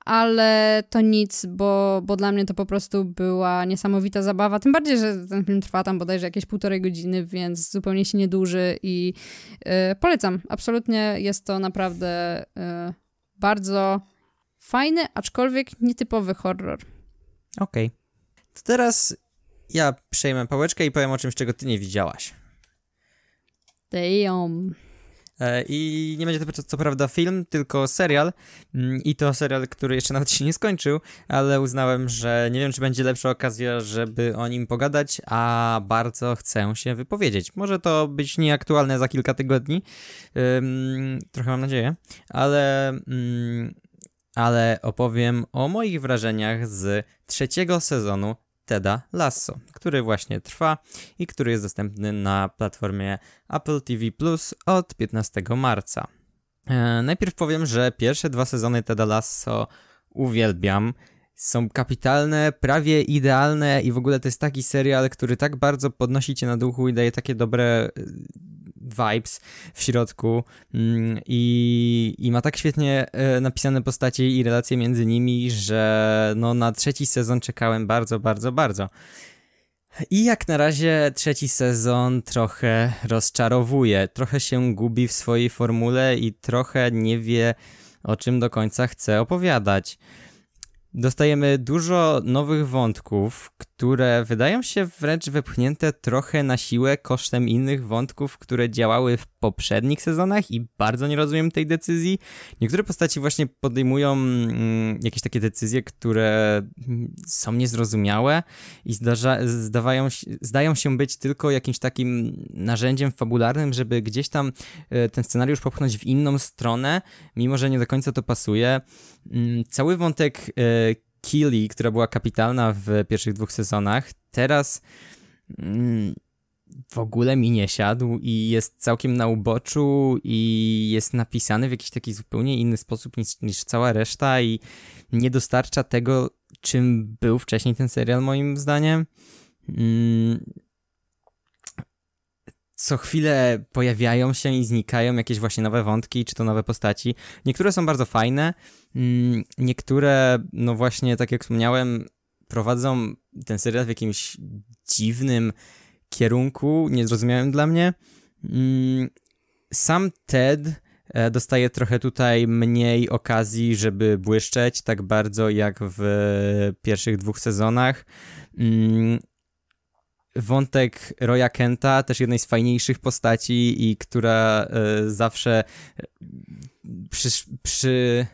ale to nic, bo, bo dla mnie to po prostu była niesamowita zabawa. Tym bardziej, że ten film trwa tam bodajże jakieś półtorej godziny, więc zupełnie się nie duży i y, polecam. Absolutnie jest to naprawdę y, bardzo fajny, aczkolwiek nietypowy horror. Okej. Okay. To teraz ja przejmę pałeczkę i powiem o czymś, czego ty nie widziałaś. Damn. E, I nie będzie to co prawda film, tylko serial. Mm, I to serial, który jeszcze nawet się nie skończył, ale uznałem, że nie wiem, czy będzie lepsza okazja, żeby o nim pogadać, a bardzo chcę się wypowiedzieć. Może to być nieaktualne za kilka tygodni, um, trochę mam nadzieję, ale, um, ale opowiem o moich wrażeniach z trzeciego sezonu Teda Lasso, który właśnie trwa i który jest dostępny na platformie Apple TV Plus od 15 marca. E, najpierw powiem, że pierwsze dwa sezony Teda Lasso uwielbiam. Są kapitalne, prawie idealne i w ogóle to jest taki serial, który tak bardzo podnosi cię na duchu i daje takie dobre vibes w środku mm, i, i ma tak świetnie e, napisane postacie i relacje między nimi, że no na trzeci sezon czekałem bardzo, bardzo, bardzo. I jak na razie trzeci sezon trochę rozczarowuje, trochę się gubi w swojej formule i trochę nie wie o czym do końca chce opowiadać. Dostajemy dużo nowych wątków, które wydają się wręcz wypchnięte trochę na siłę kosztem innych wątków, które działały w poprzednich sezonach i bardzo nie rozumiem tej decyzji. Niektóre postaci właśnie podejmują mm, jakieś takie decyzje, które mm, są niezrozumiałe i zdarza, zdawają, zdają się być tylko jakimś takim narzędziem fabularnym, żeby gdzieś tam y, ten scenariusz popchnąć w inną stronę, mimo że nie do końca to pasuje. Y, cały wątek y, e, Kili, która była kapitalna w pierwszych dwóch sezonach, teraz mm, w ogóle mi nie siadł i jest całkiem na uboczu i jest napisany w jakiś taki zupełnie inny sposób niż, niż cała reszta i nie dostarcza tego, czym był wcześniej ten serial moim zdaniem. Mm. co chwilę pojawiają się i znikają jakieś właśnie nowe wątki, czy to nowe postaci. Niektóre są bardzo fajne, mm. niektóre, no właśnie, tak jak wspomniałem, prowadzą ten serial w jakimś dziwnym, kierunku niezrozumiałym dla mnie. Mm, sam Ted e, dostaje trochę tutaj mniej okazji, żeby błyszczeć tak bardzo jak w pierwszych dwóch sezonach. Mm, wątek Roya Kenta, też jednej z fajniejszych postaci i która e, zawsze e, przy, przy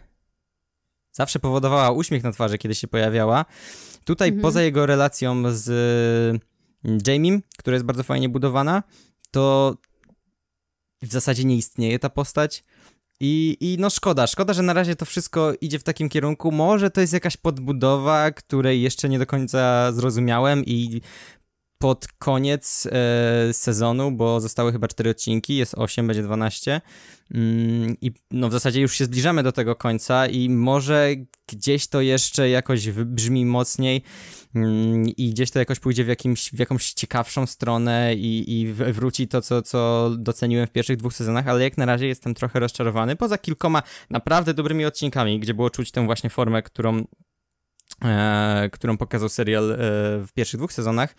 zawsze powodowała uśmiech na twarzy, kiedy się pojawiała. Tutaj mhm. poza jego relacją z Jamie, która jest bardzo fajnie budowana, to w zasadzie nie istnieje ta postać. I, I no szkoda, szkoda, że na razie to wszystko idzie w takim kierunku. Może to jest jakaś podbudowa, której jeszcze nie do końca zrozumiałem i pod koniec e, sezonu, bo zostały chyba 4 odcinki, jest 8, będzie 12. Mm, I no w zasadzie już się zbliżamy do tego końca i może gdzieś to jeszcze jakoś brzmi mocniej mm, i gdzieś to jakoś pójdzie w, jakimś, w jakąś ciekawszą stronę i, i wróci to, co, co doceniłem w pierwszych dwóch sezonach, ale jak na razie jestem trochę rozczarowany, poza kilkoma naprawdę dobrymi odcinkami, gdzie było czuć tę właśnie formę, którą E, którą pokazał serial e, w pierwszych dwóch sezonach,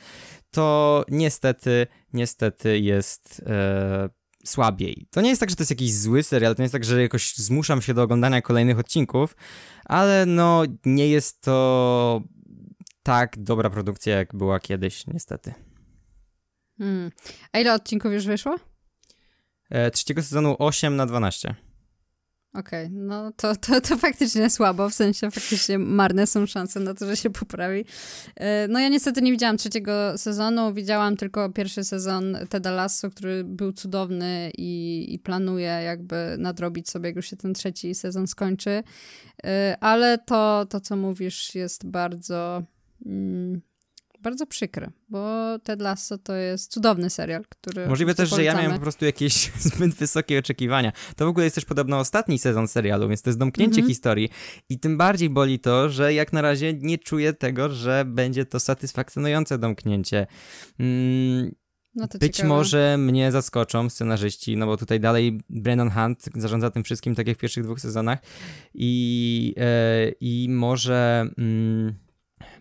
to niestety, niestety jest e, słabiej. To nie jest tak, że to jest jakiś zły serial, to nie jest tak, że jakoś zmuszam się do oglądania kolejnych odcinków, ale no nie jest to tak dobra produkcja, jak była kiedyś, niestety. Hmm. A ile odcinków już wyszło? trzeciego sezonu 8 na 12. Okej, okay, no to, to, to faktycznie słabo, w sensie faktycznie marne są szanse na to, że się poprawi. E, no ja niestety nie widziałam trzeciego sezonu, widziałam tylko pierwszy sezon Teda Lasso, który był cudowny i, i planuję jakby nadrobić sobie, jak już się ten trzeci sezon skończy. E, ale to, to co mówisz jest bardzo... Mm, bardzo przykre, bo Ted Lasso to jest cudowny serial, który. Możliwe też, polecamy. że ja miałem po prostu jakieś zbyt wysokie oczekiwania. To w ogóle jest też podobno ostatni sezon serialu, więc to jest domknięcie mm -hmm. historii. I tym bardziej boli to, że jak na razie nie czuję tego, że będzie to satysfakcjonujące domknięcie. Mm. No Być ciekawe. może mnie zaskoczą scenarzyści, no bo tutaj dalej Brennan Hunt zarządza tym wszystkim, tak jak w pierwszych dwóch sezonach. I, yy, i może. Mm,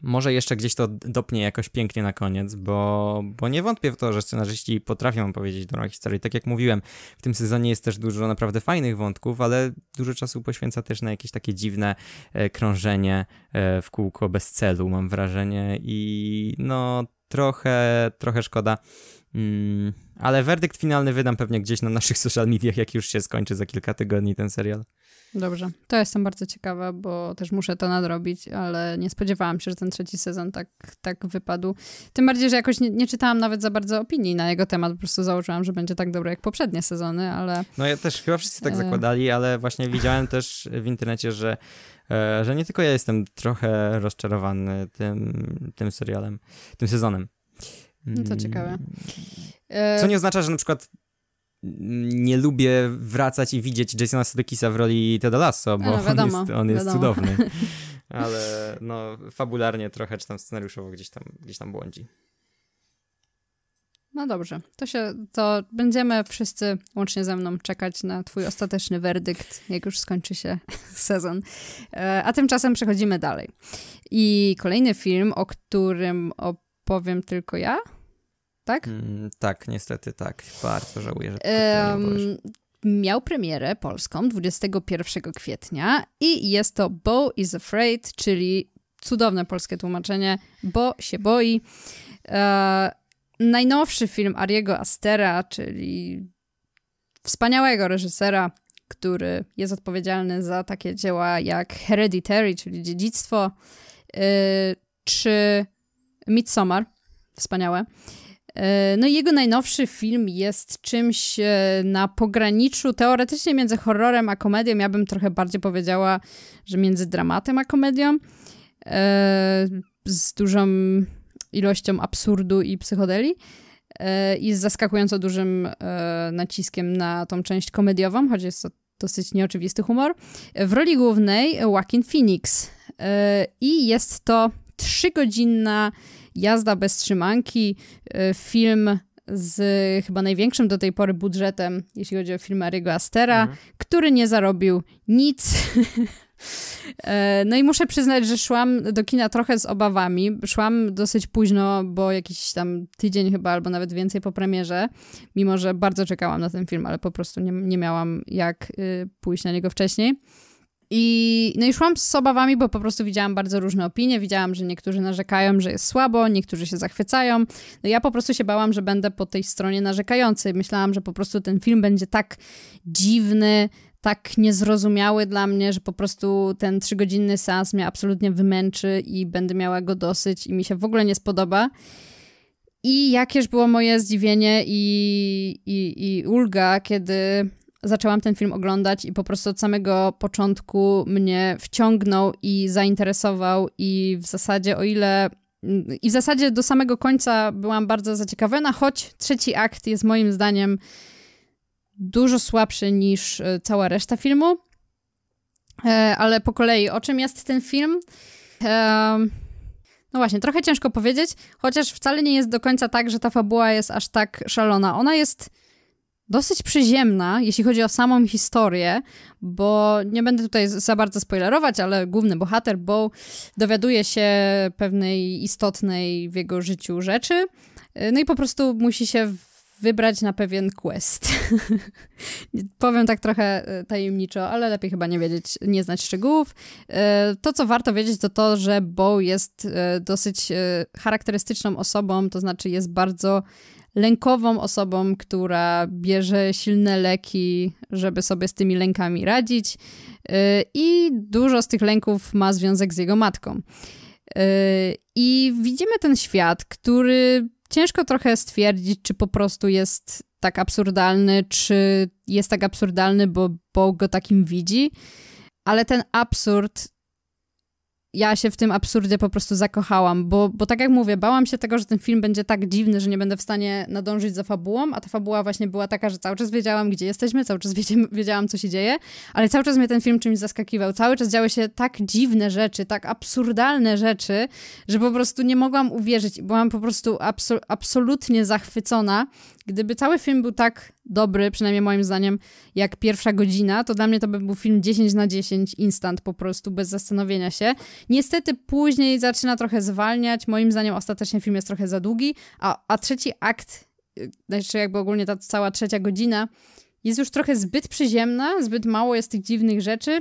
może jeszcze gdzieś to dopnie jakoś pięknie na koniec, bo, bo nie wątpię w to, że scenarzyści potrafią opowiedzieć dobrą historię. Tak jak mówiłem, w tym sezonie jest też dużo naprawdę fajnych wątków, ale dużo czasu poświęca też na jakieś takie dziwne e, krążenie e, w kółko bez celu, mam wrażenie. I no, trochę, trochę szkoda. Mm, ale werdykt finalny wydam pewnie gdzieś na naszych social mediach, jak już się skończy za kilka tygodni ten serial. Dobrze. To jestem bardzo ciekawa, bo też muszę to nadrobić, ale nie spodziewałam się, że ten trzeci sezon tak, tak wypadł. Tym bardziej, że jakoś nie, nie czytałam nawet za bardzo opinii na jego temat. Po prostu założyłam, że będzie tak dobre jak poprzednie sezony, ale. No ja też chyba wszyscy tak e, zakładali, ale właśnie widziałem też w internecie, że, e, że nie tylko ja jestem trochę rozczarowany tym, tym serialem, tym sezonem. No to mm. ciekawe. Co e, nie oznacza, że na przykład nie lubię wracać i widzieć Jasona Sudeikisa w roli Teda Lasso, bo no, wiadomo, on jest, on jest cudowny. Ale no, fabularnie trochę, czy tam scenariuszowo gdzieś tam, gdzieś tam błądzi. No dobrze, to się, to będziemy wszyscy łącznie ze mną czekać na twój ostateczny werdykt, jak już skończy się sezon. E, a tymczasem przechodzimy dalej. I kolejny film, o którym opowiem tylko ja, tak? Mm, tak, niestety tak. Bardzo żałuję, że um, Miał premierę polską 21 kwietnia i jest to Bo is Afraid, czyli cudowne polskie tłumaczenie, bo się boi. E, najnowszy film Ariego Astera, czyli wspaniałego reżysera, który jest odpowiedzialny za takie dzieła jak Hereditary, czyli Dziedzictwo, e, czy Midsommar, wspaniałe. E, no i jego najnowszy film jest czymś e, na pograniczu teoretycznie między horrorem a komedią. Ja bym trochę bardziej powiedziała, że między dramatem a komedią. E, z dużą ilością absurdu i psychodeli i z zaskakująco dużym naciskiem na tą część komediową, choć jest to dosyć nieoczywisty humor. W roli głównej Joaquin Phoenix i jest to trzygodzinna Jazda bez trzymanki, y, film z chyba największym do tej pory budżetem, jeśli chodzi o film Ariego Astera, mhm. który nie zarobił nic. E, no i muszę przyznać, że szłam do kina trochę z obawami. Szłam dosyć późno, bo jakiś tam tydzień chyba, albo nawet więcej po premierze, mimo że bardzo czekałam na ten film, ale po prostu nie, nie miałam jak y, pójść na niego wcześniej. I, no i szłam z obawami, bo po prostu widziałam bardzo różne opinie. Widziałam, że niektórzy narzekają, że jest słabo, niektórzy się zachwycają. No ja po prostu się bałam, że będę po tej stronie narzekającej. Myślałam, że po prostu ten film będzie tak dziwny, tak niezrozumiały dla mnie, że po prostu ten trzygodzinny seans mnie absolutnie wymęczy i będę miała go dosyć i mi się w ogóle nie spodoba. I jakież było moje zdziwienie i, i, i ulga, kiedy zaczęłam ten film oglądać i po prostu od samego początku mnie wciągnął i zainteresował i w zasadzie o ile mm, i w zasadzie do samego końca byłam bardzo zaciekawiona, choć trzeci akt jest moim zdaniem dużo słabszy niż e, cała reszta filmu. E, ale po kolei, o czym jest ten film? E, no właśnie, trochę ciężko powiedzieć, chociaż wcale nie jest do końca tak, że ta fabuła jest aż tak szalona. Ona jest dosyć przyziemna, jeśli chodzi o samą historię, bo nie będę tutaj za bardzo spoilerować, ale główny bohater Bo dowiaduje się pewnej istotnej w jego życiu rzeczy, y, no i po prostu musi się wybrać na pewien quest. Powiem tak trochę y, tajemniczo, ale lepiej chyba nie wiedzieć, nie znać szczegółów. Y, to, co warto wiedzieć, to to, że Bo jest dosyć charakterystyczną osobą, to znaczy jest bardzo lękową osobą, która bierze silne leki, żeby sobie z tymi lękami radzić, y, i dużo z tych lęków ma związek z jego matką. Y, I widzimy ten świat, który ciężko trochę stwierdzić, czy po prostu jest tak absurdalny, czy jest tak absurdalny, bo bo go takim widzi, ale ten absurd ja się w tym absurdzie po prostu zakochałam, bo, bo tak jak mówię, bałam się tego, że ten film będzie tak dziwny, że nie będę w stanie nadążyć za fabułą, a ta fabuła właśnie była taka, że cały czas wiedziałam, gdzie jesteśmy, cały czas wiedziałam, co się dzieje, ale cały czas mnie ten film czymś zaskakiwał. Cały czas działy się tak dziwne rzeczy, tak absurdalne rzeczy, że po prostu nie mogłam uwierzyć. Byłam po prostu absolutnie zachwycona Gdyby cały film był tak dobry, przynajmniej moim zdaniem, jak pierwsza godzina, to dla mnie to by był film 10 na 10 instant po prostu, bez zastanowienia się. Niestety później zaczyna trochę zwalniać, moim zdaniem ostatecznie film jest trochę za długi, a, a trzeci akt, y, znaczy jakby ogólnie ta cała trzecia godzina jest już trochę zbyt przyziemna, zbyt mało jest tych dziwnych rzeczy.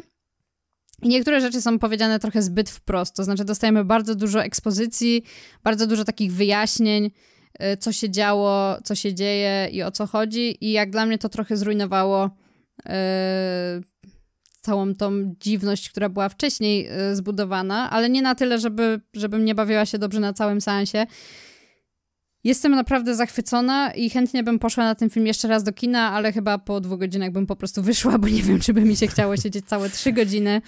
I niektóre rzeczy są powiedziane trochę zbyt wprost, to znaczy dostajemy bardzo dużo ekspozycji, bardzo dużo takich wyjaśnień, Y, co się działo, co się dzieje i o co chodzi. I jak dla mnie to trochę zrujnowało y, całą tą dziwność, która była wcześniej y, zbudowana, ale nie na tyle, żeby, żebym nie bawiła się dobrze na całym sensie. Jestem naprawdę zachwycona i chętnie bym poszła na ten film jeszcze raz do kina, ale chyba po dwóch godzinach bym po prostu wyszła, bo nie wiem, czy by mi się chciało siedzieć całe trzy godziny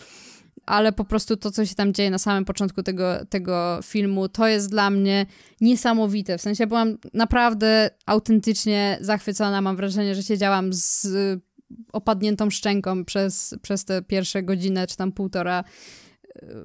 ale po prostu to, co się tam dzieje na samym początku tego, tego filmu, to jest dla mnie niesamowite. W sensie byłam naprawdę autentycznie zachwycona. Mam wrażenie, że siedziałam z opadniętą szczęką przez, przez te pierwsze godzinę czy tam półtora yy,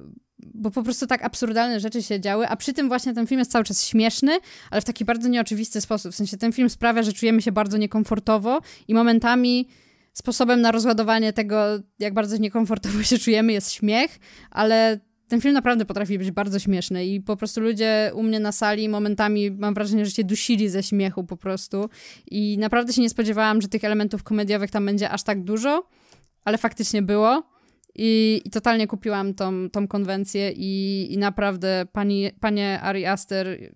bo po prostu tak absurdalne rzeczy się działy, a przy tym właśnie ten film jest cały czas śmieszny, ale w taki bardzo nieoczywisty sposób. W sensie ten film sprawia, że czujemy się bardzo niekomfortowo i momentami sposobem na rozładowanie tego, jak bardzo niekomfortowo się czujemy, jest śmiech, ale ten film naprawdę potrafi być bardzo śmieszny i po prostu ludzie u mnie na sali momentami mam wrażenie, że się dusili ze śmiechu po prostu i naprawdę się nie spodziewałam, że tych elementów komediowych tam będzie aż tak dużo, ale faktycznie było i, i totalnie kupiłam tą, tą konwencję i, i naprawdę pani, panie Ari Aster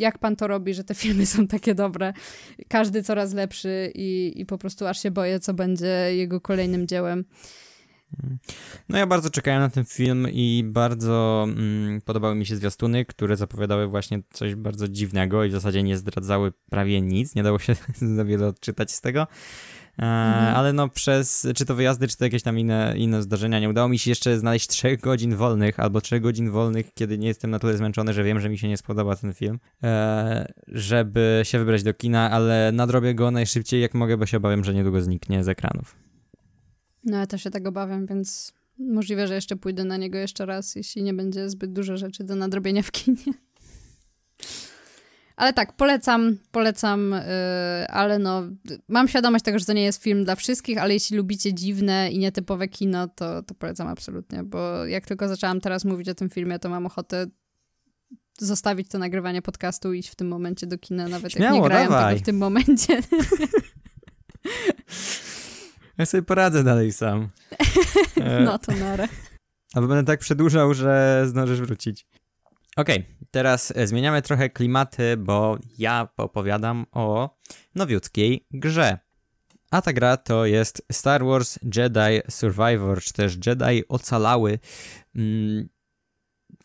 jak pan to robi, że te filmy są takie dobre, każdy coraz lepszy i, i po prostu aż się boję, co będzie jego kolejnym dziełem. No ja bardzo czekałem na ten film i bardzo mm, podobały mi się zwiastuny, które zapowiadały właśnie coś bardzo dziwnego i w zasadzie nie zdradzały prawie nic, nie dało się za wiele odczytać z tego. E, mhm. ale no przez czy to wyjazdy, czy to jakieś tam inne, inne zdarzenia, nie udało mi się jeszcze znaleźć 3 godzin wolnych, albo 3 godzin wolnych, kiedy nie jestem na tyle zmęczony, że wiem, że mi się nie spodoba ten film, e, żeby się wybrać do kina, ale nadrobię go najszybciej jak mogę, bo się obawiam, że niedługo zniknie z ekranów. No ja też się tego tak bawiam, więc możliwe, że jeszcze pójdę na niego jeszcze raz, jeśli nie będzie zbyt dużo rzeczy do nadrobienia w kinie. Ale tak, polecam, polecam, y, ale no, mam świadomość tego, że to nie jest film dla wszystkich, ale jeśli lubicie dziwne i nietypowe kino, to, to polecam absolutnie, bo jak tylko zaczęłam teraz mówić o tym filmie, to mam ochotę zostawić to nagrywanie podcastu i iść w tym momencie do kina, nawet Śmiało, jak nie grają dawaj. tego w tym momencie. Ja sobie poradzę dalej sam. E, no to nare. Albo będę tak przedłużał, że zdążysz wrócić. Okej, okay, teraz e, zmieniamy trochę klimaty, bo ja opowiadam o nowiutkiej grze. A ta gra to jest Star Wars Jedi Survivor, czy też Jedi Ocalały. Mm.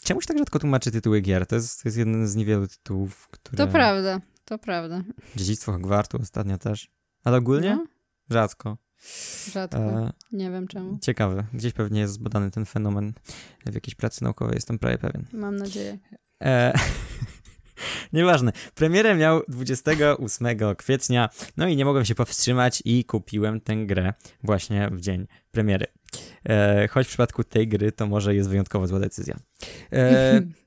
Czemuś tak rzadko tłumaczy tytuły gier? To jest, to jest jeden z niewielu tytułów, które... To prawda, to prawda. Dziedzictwo Hogwartu ostatnio też. Ale ogólnie? No. Rzadko. Rzadko. E, nie wiem czemu. Ciekawe. Gdzieś pewnie jest zbadany ten fenomen w jakiejś pracy naukowej, jestem prawie pewien. Mam nadzieję. E, Nieważne. Premierę miał 28 kwietnia, no i nie mogłem się powstrzymać i kupiłem tę grę właśnie w dzień premiery. E, choć w przypadku tej gry to może jest wyjątkowo zła decyzja. E,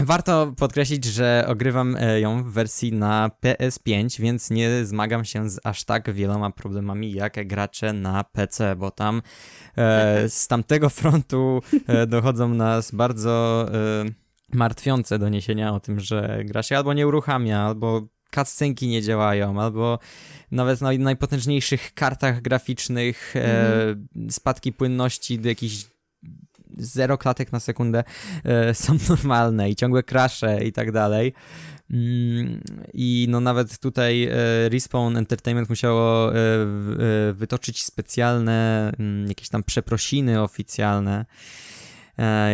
Warto podkreślić, że ogrywam e, ją w wersji na PS5, więc nie zmagam się z aż tak wieloma problemami jak gracze na PC, bo tam e, z tamtego frontu e, dochodzą nas bardzo e, martwiące doniesienia o tym, że gra się albo nie uruchamia, albo cutscenki nie działają, albo nawet na najpotężniejszych kartach graficznych e, mhm. spadki płynności do jakichś zero klatek na sekundę e, są normalne i ciągłe crashe i tak dalej. Mm, I no nawet tutaj e, Respawn Entertainment musiało e, wytoczyć specjalne mm, jakieś tam przeprosiny oficjalne.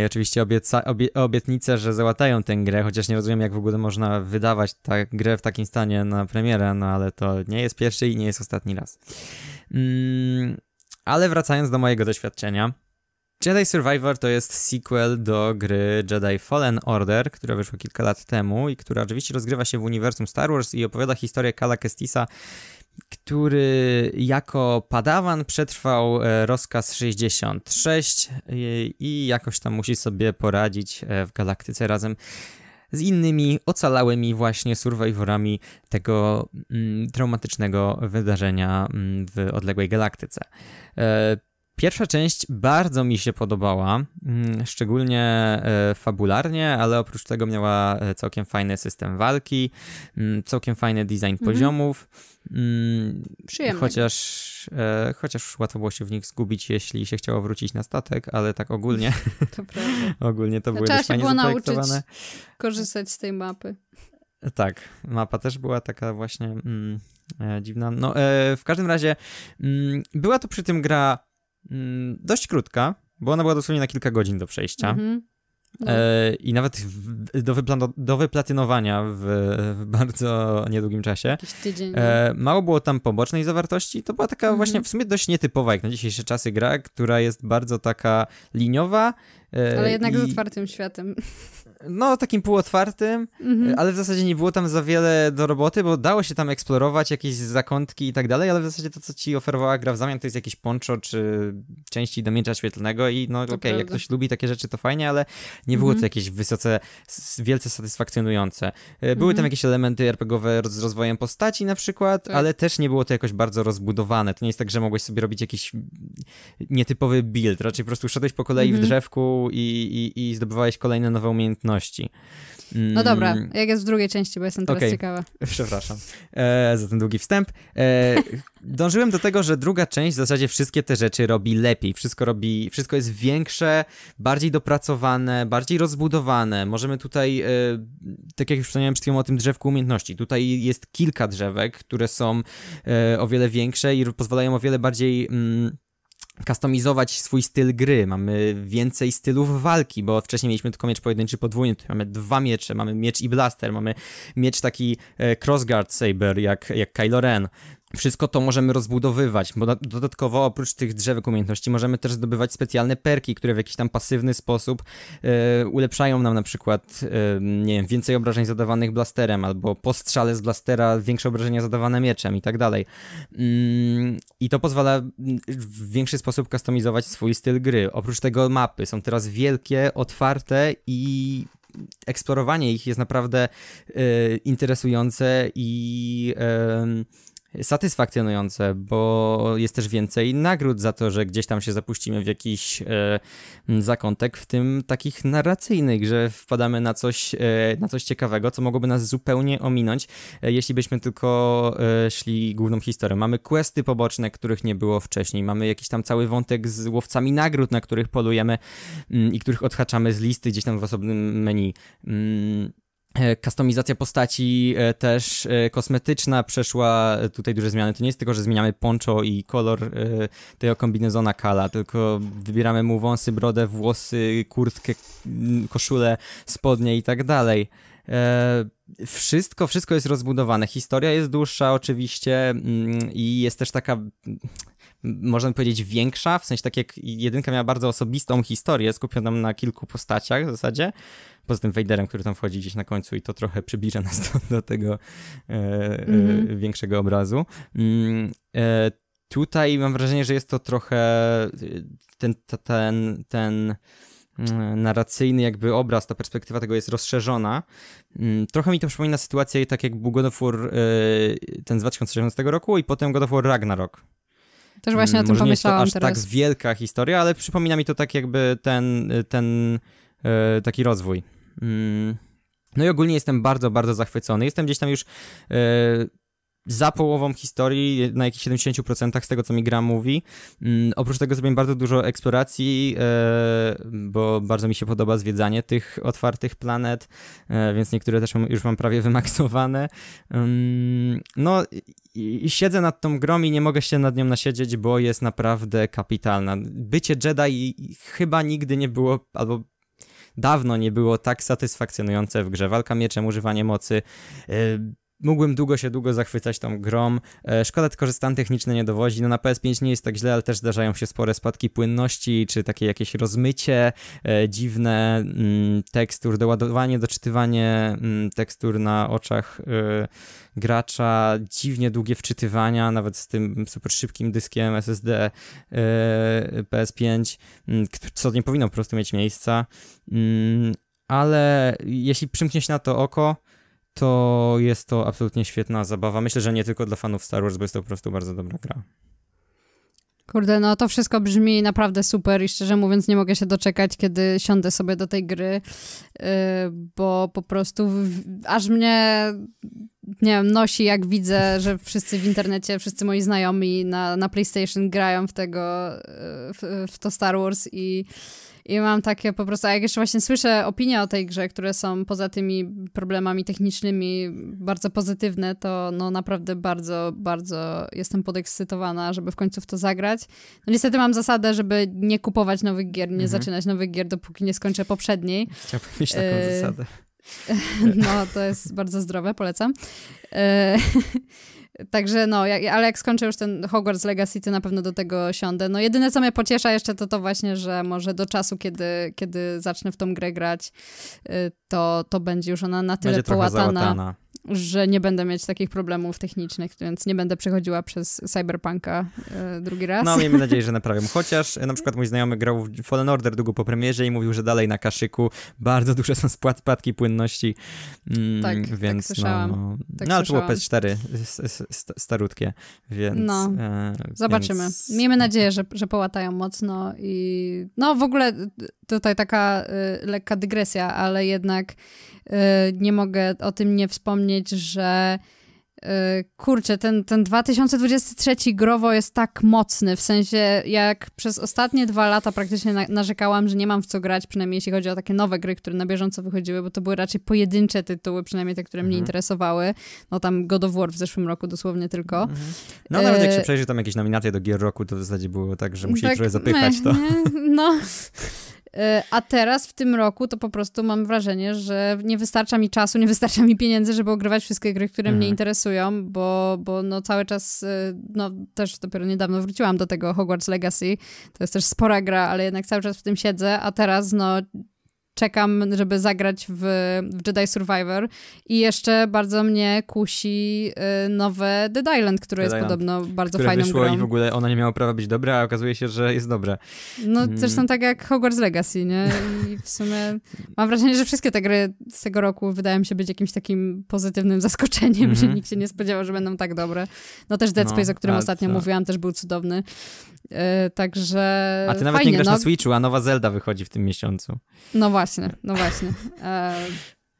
I oczywiście obieca, obie, obietnice, że załatają tę grę, chociaż nie rozumiem, jak w ogóle można wydawać tę grę w takim stanie na premierę, no ale to nie jest pierwszy i nie jest ostatni raz. Mm, ale wracając do mojego doświadczenia. Jedi Survivor to jest sequel do gry Jedi Fallen Order, która wyszła kilka lat temu i która oczywiście rozgrywa się w uniwersum Star Wars i opowiada historię Kala Kestisa, który jako padawan przetrwał e, rozkaz 66 e, i jakoś tam musi sobie poradzić e, w galaktyce razem z innymi ocalałymi właśnie survivorami tego mm, traumatycznego wydarzenia mm, w odległej galaktyce. E, Pierwsza część bardzo mi się podobała, mm, szczególnie e, fabularnie, ale oprócz tego miała e, całkiem fajny system walki, mm, całkiem fajny design mhm. poziomów. Mm, Przyjemnie. Chociaż, e, chociaż łatwo było się w nich zgubić, jeśli się chciało wrócić na statek, ale tak ogólnie. To ogólnie to no były trzeba się było nauczyć korzystać z tej mapy. Tak, mapa też była taka właśnie mm, dziwna. No, e, w każdym razie była to przy tym gra Mm, dość krótka, bo ona była dosłownie na kilka godzin do przejścia. Mhm. e, I nawet w, do, wyplan- do wyplatynowania w, w, bardzo niedługim czasie. tydzień. E, no. mało było tam pobocznej zawartości. To była taka mhm. właśnie w sumie dość nietypowa jak na dzisiejsze czasy gra, która jest bardzo taka liniowa. E, Ale jednak i... z otwartym światem. no takim półotwartym, mhm. e, ale w zasadzie nie było tam za wiele do roboty, bo dało się tam eksplorować jakieś zakątki i tak dalej, ale w zasadzie to, co ci oferowała gra w zamian, to jest jakiś poncho czy części do miecza świetlnego i no okej, okay, jak ktoś lubi takie rzeczy, to fajnie, ale nie było mhm. to jakieś wysoce, wielce satysfakcjonujące. E, były tam mhm. jakieś elementy RPGowe z rozwojem postaci na przykład, tak. ale też nie było to jakoś bardzo rozbudowane. To nie jest tak, że mogłeś sobie robić jakiś nietypowy build, raczej po prostu szedłeś po kolei w drzewku i, i, i zdobywałeś kolejne nowe umiejętności no dobra, mm. jak jest w drugiej części, bo jestem teraz okay. ciekawa. Przepraszam e, za ten długi wstęp. E, dążyłem do tego, że druga część w zasadzie wszystkie te rzeczy robi lepiej. Wszystko robi, wszystko jest większe, bardziej dopracowane, bardziej rozbudowane. Możemy tutaj, e, tak jak już wspomniałem przed chwilą o tym drzewku umiejętności, tutaj jest kilka drzewek, które są e, o wiele większe i pozwalają o wiele bardziej... Mm, customizować swój styl gry, mamy więcej stylów walki, bo wcześniej mieliśmy tylko miecz pojedynczy podwójny, tutaj mamy dwa miecze, mamy miecz i blaster, mamy miecz taki e, crossguard saber jak, jak Kylo Ren, wszystko to możemy rozbudowywać, bo dodatkowo oprócz tych drzewek umiejętności możemy też zdobywać specjalne perki, które w jakiś tam pasywny sposób e, ulepszają nam na przykład, e, nie wiem, więcej obrażeń zadawanych blasterem, albo po strzale z blastera większe obrażenia zadawane mieczem i tak dalej. Mm, I to pozwala mm, w większy sposób kustomizować swój styl gry. Oprócz tego mapy są teraz wielkie, otwarte i eksplorowanie ich jest naprawdę e, interesujące i satysfakcjonujące, bo jest też więcej nagród za to, że gdzieś tam się zapuścimy w jakiś e, zakątek, w tym takich narracyjnych, że wpadamy na coś, e, na coś ciekawego, co mogłoby nas zupełnie ominąć, e, jeśli byśmy tylko e, szli główną historią. Mamy questy poboczne, których nie było wcześniej, mamy jakiś tam cały wątek z łowcami nagród, na których polujemy m, mm, i których odhaczamy z listy gdzieś tam w osobnym menu. M, mm, Kustomizacja e, postaci e, też e, kosmetyczna przeszła tutaj duże zmiany. To nie jest tylko, że zmieniamy poncho i kolor tego kombinezona Kala, tylko wybieramy mu wąsy, brodę, włosy, kurtkę, mm, koszulę, spodnie i tak dalej. Wszystko, wszystko jest rozbudowane. Historia jest dłuższa oczywiście mm, i jest też taka można powiedzieć, większa, w sensie tak jak jedynka miała bardzo osobistą historię, skupioną na kilku postaciach w zasadzie, poza tym Vaderem, który tam wchodzi gdzieś na końcu i to trochę przybliża nas do, do tego e, mm -hmm. większego obrazu. Mm, e, tutaj mam wrażenie, że jest to trochę e, ten, ten, ten mm, narracyjny jakby obraz, ta perspektywa tego jest rozszerzona. Mm, trochę mi to przypomina sytuację tak jak był God of War e, ten z 2017 roku i potem God of War Ragnarok. Też właśnie o tym Może pomyślałam nie jest to aż tak teraz. tak wielka historia, ale przypomina mi to tak jakby ten, y, ten y, taki rozwój. Mm. No i ogólnie jestem bardzo, bardzo zachwycony. Jestem gdzieś tam już y, za połową historii, na jakichś 70% z tego, co mi gra mówi. Mm, oprócz tego zrobiłem bardzo dużo eksploracji, e, bo bardzo mi się podoba zwiedzanie tych otwartych planet, e, więc niektóre też już mam prawie wymaksowane. Mm, no i, siedzę nad tą grą i nie mogę się nad nią nasiedzieć, bo jest naprawdę kapitalna. Bycie Jedi chyba nigdy nie było, albo dawno nie było tak satysfakcjonujące w grze. Walka mieczem, używanie mocy... E, Mógłbym długo się długo zachwycać tą grom. E, szkoda tylko, że stan techniczny nie dowodzi. No na PS5 nie jest tak źle, ale też zdarzają się spore spadki płynności, czy takie jakieś rozmycie, e, dziwne mm, tekstur, doładowanie, doczytywanie mm, tekstur na oczach e, gracza, dziwnie długie wczytywania, nawet z tym super szybkim dyskiem SSD PS5, mm, co nie powinno po prostu mieć miejsca. ale jeśli przymkniesz na to oko, to jest to absolutnie świetna zabawa. Myślę, że nie tylko dla fanów Star Wars, bo jest to po prostu bardzo dobra gra. Kurde, no to wszystko brzmi naprawdę super i szczerze mówiąc nie mogę się doczekać, kiedy siądę sobie do tej gry, y, bo po prostu aż mnie, nie wiem, nosi jak widzę, że wszyscy w internecie, wszyscy moi znajomi na, na PlayStation grają w tego, y, w, w to Star Wars i i mam takie po prostu, a jak jeszcze właśnie słyszę opinie o tej grze, które są poza tymi problemami technicznymi bardzo pozytywne, to no naprawdę bardzo, bardzo jestem podekscytowana, żeby w końcu w to zagrać. No niestety mam zasadę, żeby nie kupować nowych gier, nie mhm. zaczynać nowych gier, dopóki nie skończę poprzedniej. Chciałbym mieć taką e, zasadę. No, to jest bardzo zdrowe, polecam. E, Także no, ale jak skończę już ten Hogwarts Legacy, to na pewno do tego siądę. No jedyne, co mnie pociesza jeszcze, to to właśnie, że może do czasu, kiedy, kiedy zacznę w tą grę grać, y, to, to będzie już ona na tyle będzie połatana że nie będę mieć takich problemów technicznych, więc nie będę przechodziła przez Cyberpunka e, drugi raz. No, miejmy nadzieję, że naprawią. Chociaż e, na przykład mój znajomy grał w Fallen Order długo po premierze i mówił, że dalej na kaszyku bardzo duże są spadki płynności. Mm, tak, tak więc tak słyszałam. No, no, tak no ale to było PS4 starutkie, więc... No, e, zobaczymy. Więc... Miejmy nadzieję, że, że połatają mocno i no w ogóle tutaj taka y, lekka dygresja, ale jednak y, nie mogę o tym nie wspomnieć, że y, kurczę, ten, ten 2023 growo jest tak mocny, w sensie jak przez ostatnie dwa lata praktycznie na, narzekałam, że nie mam w co grać, przynajmniej jeśli chodzi o takie nowe gry, które na bieżąco wychodziły, bo to były raczej pojedyncze tytuły, przynajmniej te, które mhm. mnie interesowały. No tam God of War w zeszłym roku dosłownie tylko. Mhm. No nawet jak y, się przejrzy tam jakieś nominacje do gier roku, to w zasadzie było tak, że musieli tak, trochę zapychać me, to. Nie, no... Y, a teraz w tym roku to po prostu mam wrażenie, że nie wystarcza mi czasu, nie wystarcza mi pieniędzy, żeby ogrywać wszystkie gry, które mhm. mnie interesują, bo, bo no cały czas, y, no też dopiero niedawno wróciłam do tego Hogwarts Legacy. To jest też spora gra, ale jednak cały czas w tym siedzę, a teraz no czekam, żeby zagrać w, w Jedi Survivor i jeszcze bardzo mnie kusi y, nowe The Island, które Dead jest Island, podobno bardzo które fajną wyszło grą. i w ogóle ona nie miała prawa być dobra, a okazuje się, że jest dobra. No mm. zresztą tak jak Hogwarts Legacy, nie? I w sumie mam wrażenie, że wszystkie te gry z tego roku wydają się być jakimś takim pozytywnym zaskoczeniem, mm -hmm. że mhm. nikt się nie spodziewał, że będą tak dobre. No też Dead no, Space, no, o którym ostatnio mówiłam, też był cudowny. Yy, także A ty nawet fajnie, nie grasz no. na Switchu, a nowa Zelda wychodzi w tym miesiącu. No właśnie właśnie, no właśnie. E,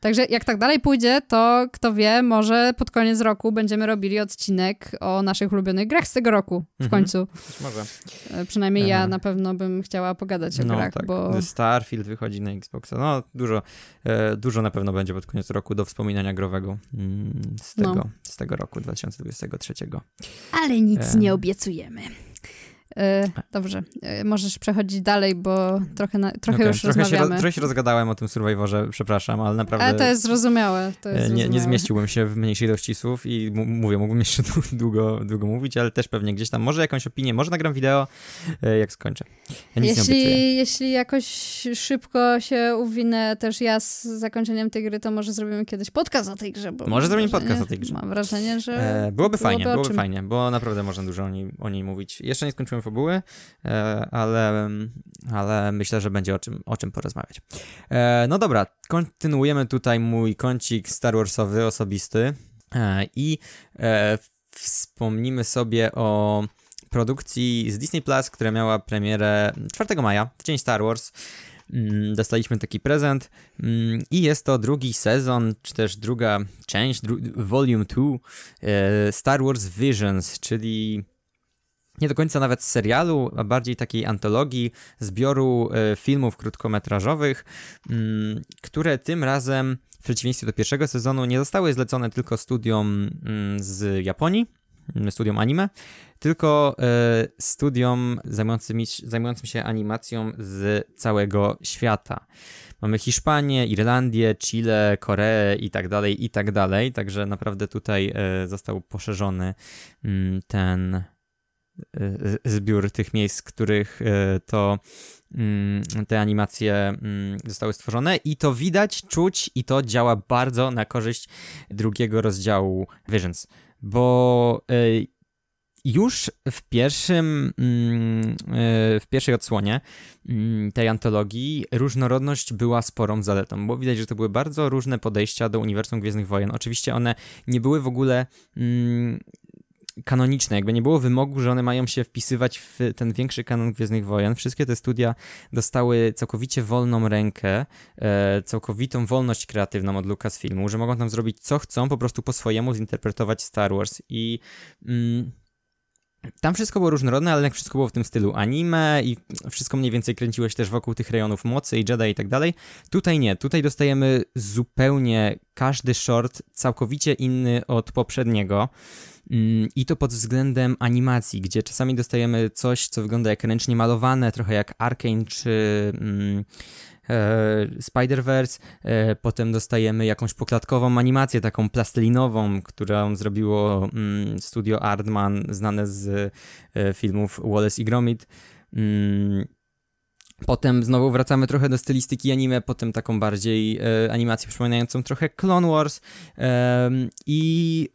także jak tak dalej pójdzie, to kto wie, może pod koniec roku będziemy robili odcinek o naszych ulubionych grach z tego roku w mhm. końcu. Może. E, przynajmniej ja e, na pewno bym chciała pogadać o no, grach, tak. bo... Starfield wychodzi na Xboxa, no dużo, e, dużo na pewno będzie pod koniec roku do wspominania growego mm, z, no. tego, no. z tego roku 2023. Ale nic e, nie obiecujemy. E, dobrze, e, możesz przechodzić dalej, bo trochę, na, trochę okay, już trochę rozmawiamy. Się, trochę się rozgadałem o tym Survivorze, przepraszam, ale naprawdę... Ale to jest zrozumiałe. To jest e, nie, zrozumiałe. nie się w mniejszej ilości słów i mówię, mógłbym jeszcze długo, długo mówić, ale też pewnie gdzieś tam może jakąś opinię, może nagram wideo, jak skończę. jeśli, jeśli jakoś szybko się uwinę też ja z zakończeniem tej gry, to może zrobimy kiedyś podcast o tej grze. Bo może zrobimy podcast o tej grze. Mam wrażenie, że... E, byłoby, byłoby fajnie, byłoby, fajnie, bo naprawdę można dużo o niej, o niej mówić. Jeszcze nie skończyłem fabuły, e, ale, ale myślę, że będzie o czym, o czym porozmawiać. E, no dobra, kontynuujemy tutaj mój kącik Star Warsowy osobisty e, i wspomnimy sobie o produkcji z Disney Plus, która miała premierę 4 maja, w dzień Star Wars. Mm, dostaliśmy taki prezent mm, i jest to drugi sezon, czy też druga część, dru Volume 2 Star Wars Visions, czyli nie do końca nawet serialu, a bardziej takiej antologii, zbioru e, filmów krótkometrażowych, mm, które tym razem w przeciwieństwie do pierwszego sezonu nie zostały zlecone tylko studiom mm, z Japonii, mm, studiom anime, tylko e, studiom zajmującym, zajmującym się animacją z całego świata. Mamy Hiszpanię, Irlandię, Chile, Koreę i tak dalej, i tak dalej. Także naprawdę tutaj e, został poszerzony ten Y, y, zbiór tych miejsc, w których y, to mm, te animacje mm, zostały stworzone i to widać, czuć i to działa bardzo na korzyść drugiego rozdziału Visions, bo już w pierwszym, mm, w pierwszej odsłonie tej antologii różnorodność była sporą zaletą, bo widać, że to były bardzo różne podejścia do uniwersum Gwiezdnych Wojen. Oczywiście one nie były w ogóle kanoniczne, jakby nie było wymogu, że one mają się wpisywać w ten większy kanon Gwiezdnych Wojen. Wszystkie te studia dostały całkowicie wolną rękę, e, całkowitą wolność kreatywną od Lucasfilmu, że mogą tam zrobić co chcą, po prostu po swojemu zinterpretować Star Wars i... Mm, tam wszystko było różnorodne, ale jak wszystko było w tym stylu anime i wszystko mniej więcej kręciło się też wokół tych rejonów mocy i Jedi i tak dalej. Tutaj nie, tutaj dostajemy zupełnie każdy short całkowicie inny od poprzedniego. Mm, I to pod względem animacji, gdzie czasami dostajemy coś, co wygląda jak ręcznie malowane, trochę jak Arkane czy mm, e, Spider-Verse. E, potem dostajemy jakąś poklatkową animację, taką plastelinową, którą zrobiło mm, studio Artman, znane z e, filmów Wallace i Gromit. Potem znowu wracamy trochę do stylistyki anime, potem taką bardziej animację przypominającą trochę Clone Wars i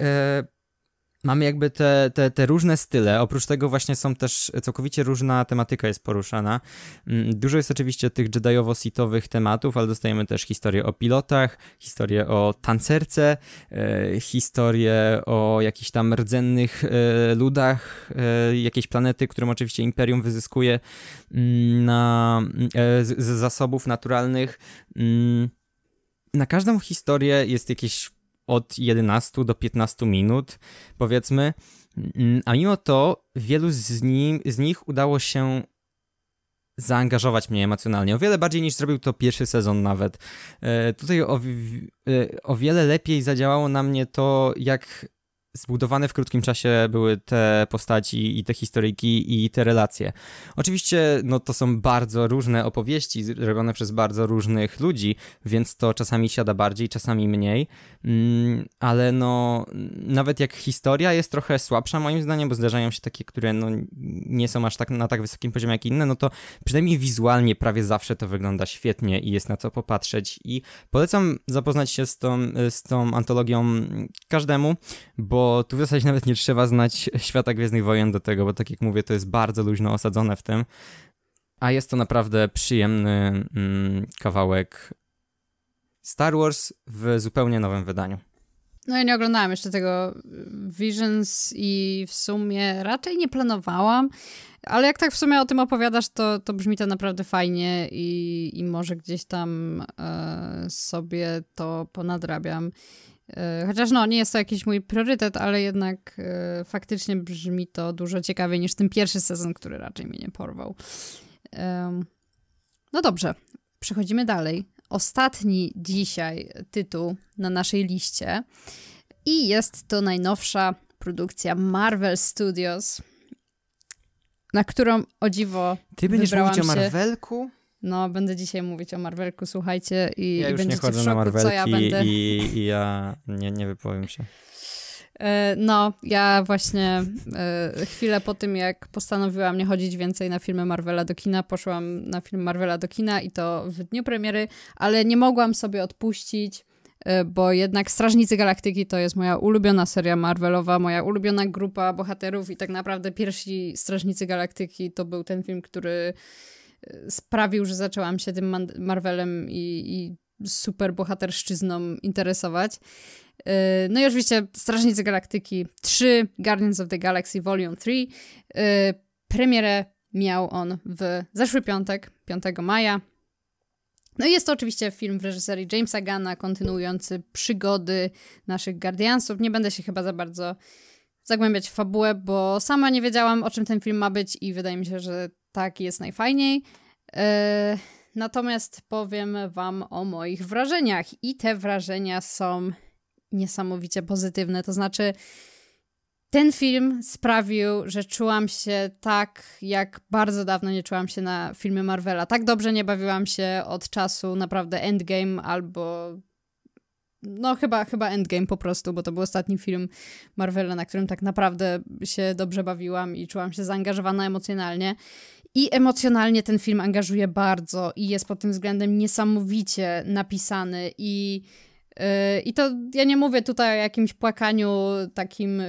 mamy jakby te, te, te różne style. Oprócz tego właśnie są też całkowicie różna tematyka jest poruszana. Mm, dużo jest oczywiście tych jediowo-sitowych tematów, ale dostajemy też historię o pilotach, historię o tancerce, e, historię o jakichś tam rdzennych e, ludach, e, jakiejś planety, którą oczywiście Imperium wyzyskuje mm, na, z, z zasobów naturalnych. Mm, na każdą historię jest jakieś od 11 do 15 minut, powiedzmy. Mm, a mimo to wielu z, nim, z nich udało się zaangażować mnie emocjonalnie. O wiele bardziej niż zrobił to pierwszy sezon nawet. E, tutaj o, e, o wiele lepiej zadziałało na mnie to, jak zbudowane w krótkim czasie były te postaci i te historyki i te relacje. Oczywiście no, to są bardzo różne opowieści zrobione przez bardzo różnych ludzi, więc to czasami siada bardziej, czasami mniej, mm, ale no nawet jak historia jest trochę słabsza moim zdaniem, bo zdarzają się takie, które no, nie są aż tak na tak wysokim poziomie jak inne, no to przynajmniej wizualnie prawie zawsze to wygląda świetnie i jest na co popatrzeć i polecam zapoznać się z tą, z tą antologią każdemu, bo bo tu w zasadzie nawet nie trzeba znać świata Gwiezdnych Wojen do tego, bo tak jak mówię, to jest bardzo luźno osadzone w tym. A jest to naprawdę przyjemny mm, kawałek Star Wars w zupełnie nowym wydaniu. No ja nie oglądałam jeszcze tego y, Visions i w sumie raczej nie planowałam, ale jak tak w sumie o tym opowiadasz, to, to brzmi to naprawdę fajnie i, i może gdzieś tam e, sobie to ponadrabiam E, chociaż no, nie jest to jakiś mój priorytet, ale jednak e, faktycznie brzmi to dużo ciekawiej niż ten pierwszy sezon, który raczej mnie nie porwał. no dobrze, przechodzimy dalej. Ostatni dzisiaj tytuł na naszej liście i jest to najnowsza produkcja Marvel Studios, na którą o dziwo Ty będziesz mówić się... o Marvelku? No, będę dzisiaj mówić o Marvelku, słuchajcie, i, ja i już nie chodzę szoku, na Marvelki ja będę... i, i ja nie, nie wypowiem się. E, no, ja właśnie e, chwilę po tym, jak postanowiłam nie chodzić więcej na filmy Marvela do kina, poszłam na film Marvela do kina i to w dniu premiery, ale nie mogłam sobie odpuścić, e, bo jednak Strażnicy Galaktyki to jest moja ulubiona seria Marvelowa, moja ulubiona grupa bohaterów i tak naprawdę pierwsi Strażnicy Galaktyki to był ten film, który sprawił, że zaczęłam się tym Marvelem i, i super bohaterszczyzną interesować. E, no i oczywiście Strażnicy Galaktyki 3, Guardians of the Galaxy Volume 3. E, premierę miał on w zeszły piątek, 5 maja. No i jest to oczywiście film w reżyserii Jamesa Gana, kontynuujący przygody naszych Guardiansów. Nie będę się chyba za bardzo zagłębiać w fabułę, bo sama nie wiedziałam, o czym ten film ma być i wydaje mi się, że tak jest najfajniej. E, natomiast powiem Wam o moich wrażeniach i te wrażenia są niesamowicie pozytywne. To znaczy, ten film sprawił, że czułam się tak, jak bardzo dawno nie czułam się na filmy Marvela. Tak dobrze nie bawiłam się od czasu naprawdę Endgame albo. No, chyba, chyba Endgame po prostu, bo to był ostatni film Marvela, na którym tak naprawdę się dobrze bawiłam i czułam się zaangażowana emocjonalnie. I emocjonalnie ten film angażuje bardzo i jest pod tym względem niesamowicie napisany i y, i to ja nie mówię tutaj o jakimś płakaniu takim, y,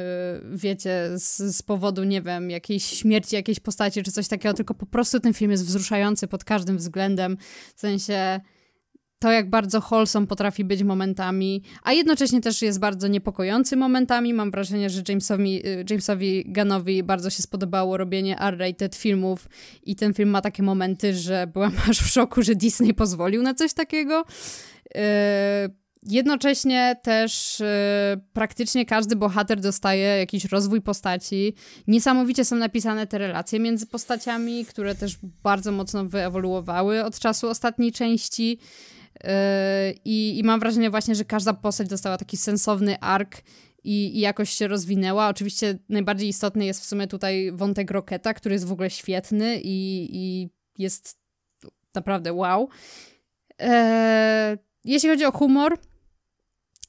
wiecie, z, z, powodu, nie wiem, jakiejś śmierci, jakiejś postaci czy coś takiego, tylko po prostu ten film jest wzruszający pod każdym względem. W sensie to, jak bardzo wholesome potrafi być momentami, a jednocześnie też jest bardzo niepokojący momentami. Mam wrażenie, że Jamesowi, y, Jamesowi Gunnowi bardzo się spodobało robienie R-rated filmów i ten film ma takie momenty, że byłam aż w szoku, że Disney pozwolił na coś takiego. Y, jednocześnie też y, praktycznie każdy bohater dostaje jakiś rozwój postaci. Niesamowicie są napisane te relacje między postaciami, które też bardzo mocno wyewoluowały od czasu ostatniej części. Yy, I, I, mam wrażenie właśnie, że każda postać dostała taki sensowny ark i, i, jakoś się rozwinęła. Oczywiście najbardziej istotny jest w sumie tutaj wątek Roketa, który jest w ogóle świetny i, i jest naprawdę wow. Eee, jeśli chodzi o humor,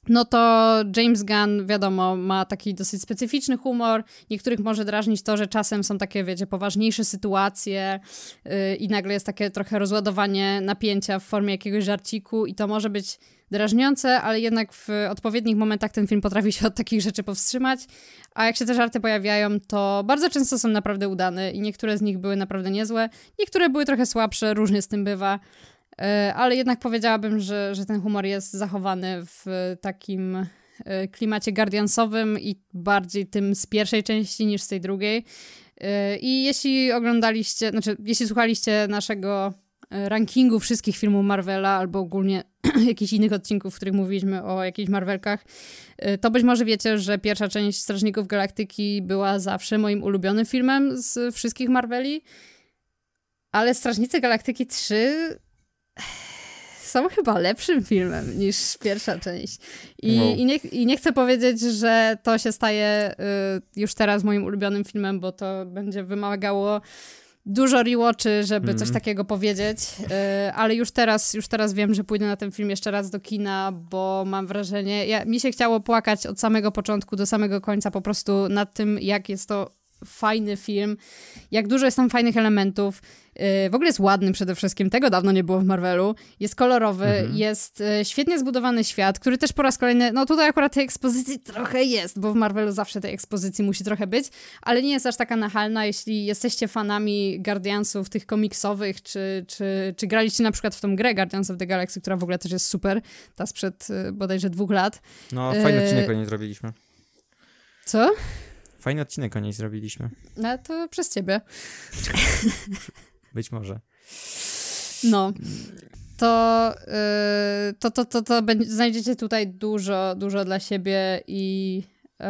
no to James Gunn, wiadomo, ma taki dosyć specyficzny humor. Niektórych może drażnić to, że czasem są takie, wiecie, poważniejsze sytuacje yy, i nagle jest takie trochę rozładowanie napięcia w formie jakiegoś żarciku i to może być drażniące, ale jednak w odpowiednich momentach ten film potrafi się od takich rzeczy powstrzymać. A jak się te żarty pojawiają, to bardzo często są naprawdę udane i niektóre z nich były naprawdę niezłe, niektóre były trochę słabsze, różnie z tym bywa. E, ale jednak powiedziałabym, że, że ten humor jest zachowany w takim e, klimacie guardiansowym i bardziej tym z pierwszej części niż z tej drugiej. E, I jeśli oglądaliście, znaczy jeśli słuchaliście naszego rankingu wszystkich filmów Marvela albo ogólnie jakichś innych odcinków, w których mówiliśmy o jakichś Marvelkach, to być może wiecie, że pierwsza część Strażników Galaktyki była zawsze moim ulubionym filmem z wszystkich Marveli, ale Strażnicy Galaktyki 3 są chyba lepszym filmem niż pierwsza część. I, i, nie, i nie, chcę powiedzieć, że to się staje y, już teraz moim ulubionym filmem, bo to będzie wymagało dużo rewatchy, żeby mm. coś mhm. takiego powiedzieć, y, ale już teraz, już teraz wiem, że pójdę na ten film jeszcze raz do kina, bo mam wrażenie, ja, mi się chciało płakać od samego początku do samego końca po prostu nad tym, jak jest to fajny film, jak dużo jest tam fajnych elementów, Y, w ogóle jest ładny przede wszystkim, tego dawno nie było w Marvelu, jest kolorowy, mhm. jest y, świetnie zbudowany świat, który też po raz kolejny, no tutaj akurat tej ekspozycji trochę jest, bo w Marvelu zawsze tej ekspozycji musi trochę być, ale nie jest aż taka nachalna, jeśli jesteście fanami Guardiansów, tych komiksowych, czy, czy, czy graliście na przykład w tą grę Guardians of the Galaxy, która w ogóle też jest super, ta sprzed y, bodajże dwóch lat. No, fajny odcinek o niej zrobiliśmy. Co? Fajny odcinek o niej zrobiliśmy. No to przez ciebie. Być może. No. To, yy, to, to, to, to będzie, znajdziecie tutaj dużo, dużo dla siebie i yy,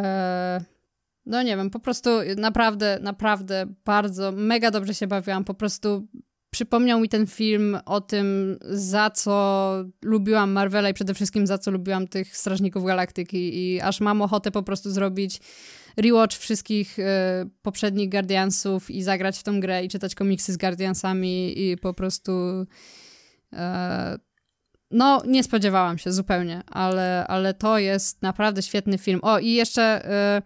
no nie wiem, po prostu naprawdę, naprawdę bardzo, mega dobrze się bawiłam. Po prostu przypomniał mi ten film o tym, za co lubiłam Marvela i przede wszystkim za co lubiłam tych Strażników Galaktyki i aż mam ochotę po prostu zrobić rewatch wszystkich y, poprzednich Guardiansów i zagrać w tą grę i czytać komiksy z Guardiansami i po prostu... Y, no, nie spodziewałam się zupełnie, ale, ale to jest naprawdę świetny film. O, i jeszcze y, e,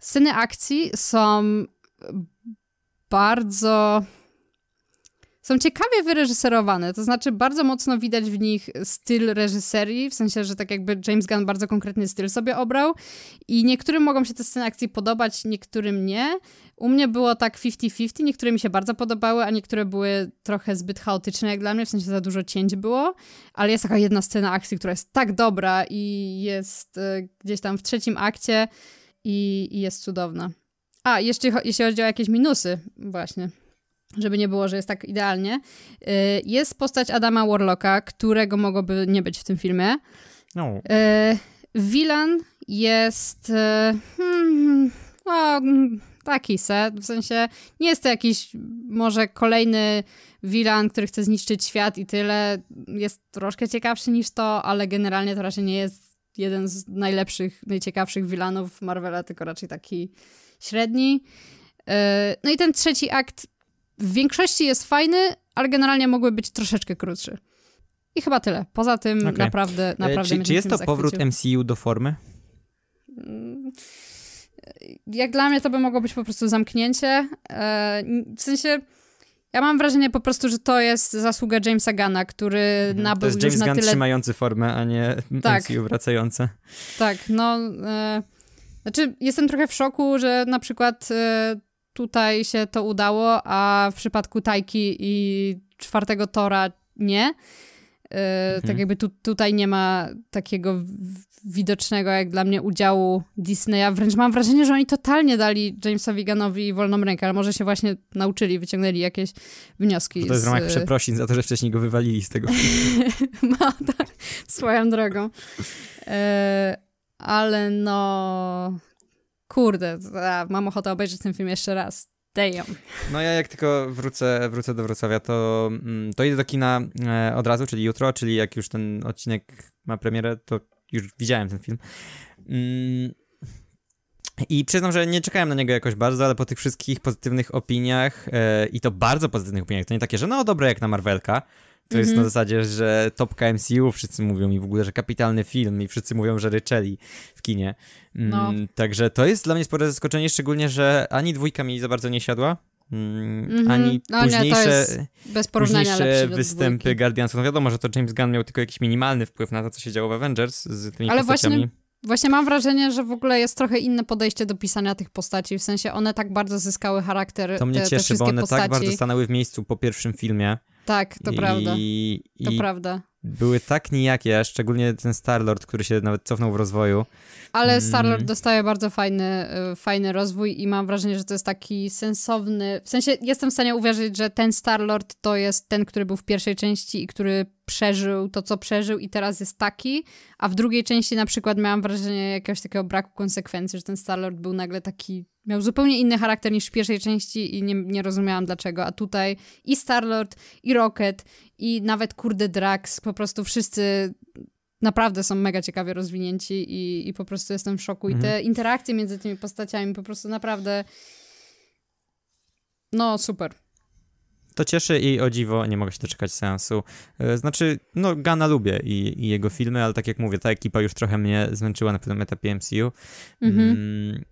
sceny akcji są bardzo są ciekawie wyreżyserowane, to znaczy bardzo mocno widać w nich styl reżyserii, w sensie, że tak jakby James Gunn bardzo konkretny styl sobie obrał i niektórym mogą się te sceny akcji podobać, niektórym nie. U mnie było tak 50-50, niektóre mi się bardzo podobały, a niektóre były trochę zbyt chaotyczne jak dla mnie, w sensie za dużo cięć było, ale jest taka jedna scena akcji, która jest tak dobra i jest y, gdzieś tam w trzecim akcie i, i jest cudowna. A, jeszcze jeśli chodzi o jakieś minusy, właśnie żeby nie było, że jest tak idealnie, y, jest postać Adama Warlocka, którego mogłoby nie być w tym filmie. No. Wilan y, jest y, hmm, no, taki set, w sensie nie jest to jakiś może kolejny wilan, który chce zniszczyć świat i tyle. Jest troszkę ciekawszy niż to, ale generalnie to raczej nie jest jeden z najlepszych, najciekawszych wilanów Marvela, tylko raczej taki średni. No i ten trzeci akt w większości jest fajny, ale generalnie mogły być troszeczkę krótszy. I chyba tyle. Poza tym okay. naprawdę, naprawdę... E, czy, czy jest to powrót MCU do formy? Mm. Jak dla mnie to by mogło być po prostu zamknięcie. E, w sensie... Ja mam wrażenie po prostu, że to jest zasługa Jamesa Gana, który mhm, nabył to jest James na Gunn tyle... trzymający formę, a nie tak. MCU wracające. Tak, no... E... Znaczy, jestem trochę w szoku, że na przykład e tutaj się to udało, a w przypadku Tajki i czwartego Tora nie. Yy, mhm. Tak jakby tu, tutaj nie ma takiego widocznego, jak dla mnie, udziału Disneya. Wręcz mam wrażenie, że oni totalnie dali Jamesowi Gunnowi wolną rękę, ale może się właśnie nauczyli, wyciągnęli jakieś wnioski. No to jest z... w ramach przeprosin za to, że wcześniej go wywalili z tego Ma, no tak, swoją drogą. E, ale no kurde, a, mam ochotę obejrzeć ten film jeszcze raz. Damn. No ja jak tylko wrócę, wrócę do Wrocławia, to, mm, to idę do kina e, od razu, czyli jutro, czyli jak już ten odcinek ma premierę, to już widziałem ten film. Mm. I przyznam, że nie czekałem na niego jakoś bardzo, ale po tych wszystkich pozytywnych opiniach, e, i to bardzo pozytywnych opiniach, to nie takie, że no dobre jak na Marvelka, to mm -hmm. jest na mhm. zasadzie, że topka MCU, wszyscy mówią i w ogóle, że kapitalny film i wszyscy mówią, że ryczeli w kinie. Mm, no. Także to jest dla mnie spore zaskoczenie, szczególnie, że ani dwójka mi za bardzo nie siadła, Mm mhm. ani no, późniejsze, nie, późniejsze występy Guardians. No wiadomo, że to James Gunn miał tylko jakiś minimalny wpływ na to, co się działo w Avengers z tymi Ale postaciami. Właśnie... Właśnie mam wrażenie, że w ogóle jest trochę inne podejście do pisania tych postaci. W sensie one tak bardzo zyskały charakter. To mnie te, cieszy, te bo one tak postaci. tak bardzo stanęły w miejscu po pierwszym filmie. Tak, to I, prawda. I to prawda. Były tak nijakie, a szczególnie ten Starlord, który się nawet cofnął w rozwoju. Ale mhm. Starlord mm. dostaje bardzo fajny, y, fajny rozwój i mam wrażenie, że to jest taki sensowny. W sensie jestem w stanie uwierzyć, że ten Starlord to jest ten, który był w pierwszej części i który przeżył to, co przeżył, i teraz jest taki, a w drugiej części na przykład miałam wrażenie jakiegoś takiego braku konsekwencji, że ten Starlord był nagle taki Miał zupełnie inny charakter niż w pierwszej części i nie, nie rozumiałam dlaczego. A tutaj i Starlord, i Rocket, i nawet kurde Drax, po prostu wszyscy naprawdę są mega ciekawie rozwinięci i, i po prostu jestem w szoku. Mhm. I te mhm. interakcje między tymi postaciami po prostu naprawdę. No, super to cieszy i o dziwo nie mogę się doczekać seansu. E, znaczy, no Gana lubię i, i jego filmy, ale tak jak mówię, ta ekipa już trochę mnie zmęczyła na pewnym etapie MCU. Mhm. Mm,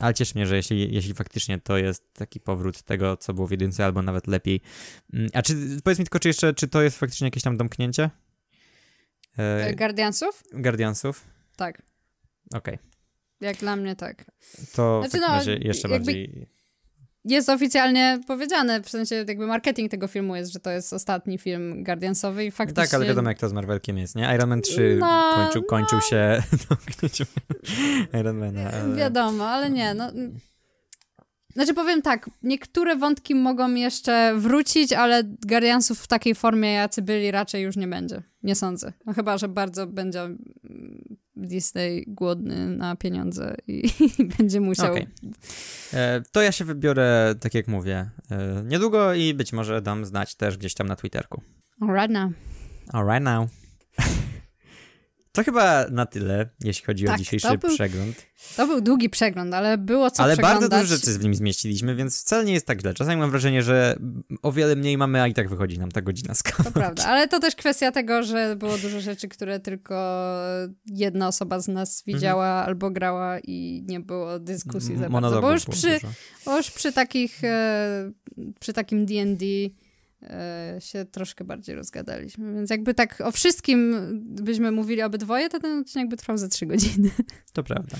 ale cieszy mnie, że jeśli, jeśli faktycznie to jest taki powrót tego, co było w jedynce, albo nawet lepiej. Mm, a czy, powiedz mi tylko, czy jeszcze, czy to jest faktycznie jakieś tam domknięcie? E, e, Guardiansów? Guardiansów. Tak. Okej. Okay. Jak dla mnie tak. To znaczy, w takim no, razie jeszcze jakby... bardziej jest oficjalnie powiedziane, w sensie jakby marketing tego filmu jest, że to jest ostatni film Guardiansowy i faktycznie... Tak, ale wiadomo jak to z Marvelkiem jest, nie? Iron Man 3 no, kończył, no. kończył no. się Iron Mana. Ale... Wiadomo, ale nie, no... Znaczy powiem tak, niektóre wątki mogą jeszcze wrócić, ale Guardiansów w takiej formie, jacy byli, raczej już nie będzie. Nie sądzę. No chyba, że bardzo będzie mm, Disney głodny na pieniądze i, i będzie musiał. Okay. E, to ja się wybiorę, tak jak mówię, e, niedługo i być może dam znać też gdzieś tam na Twitterku. right now. Alright now. To chyba na tyle, jeśli chodzi tak, o dzisiejszy był, przegląd. To był długi przegląd, ale było co Ale bardzo dużo rzeczy w nim zmieściliśmy, więc wcale nie jest tak źle. Czasami mam wrażenie, że o wiele mniej mamy, a i tak wychodzi nam ta godzina z To prawda, ale to też kwestia tego, że było dużo rzeczy, które tylko jedna osoba z nas mhm. widziała mhm. albo grała i nie było dyskusji za bardzo. Bo już przy, bo już przy takich, e, przy takim D&D E, się troszkę bardziej rozgadaliśmy. Więc jakby tak o wszystkim byśmy mówili obydwoje, to ten odcinek by trwał za trzy godziny. To prawda.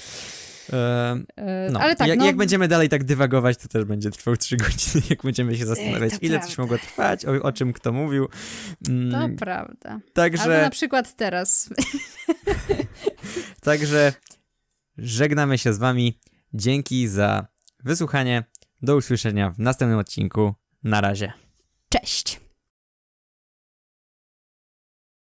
E, e, no. Ale tak, jak, no... jak będziemy dalej tak dywagować, to też będzie trwał trzy godziny, jak będziemy się zastanawiać, ile prawda. coś mogło trwać, o, o czym kto mówił. Mm, to prawda. Także... Albo na przykład teraz. Także żegnamy się z wami. Dzięki za wysłuchanie. Do usłyszenia w następnym odcinku. Na razie. Cześć!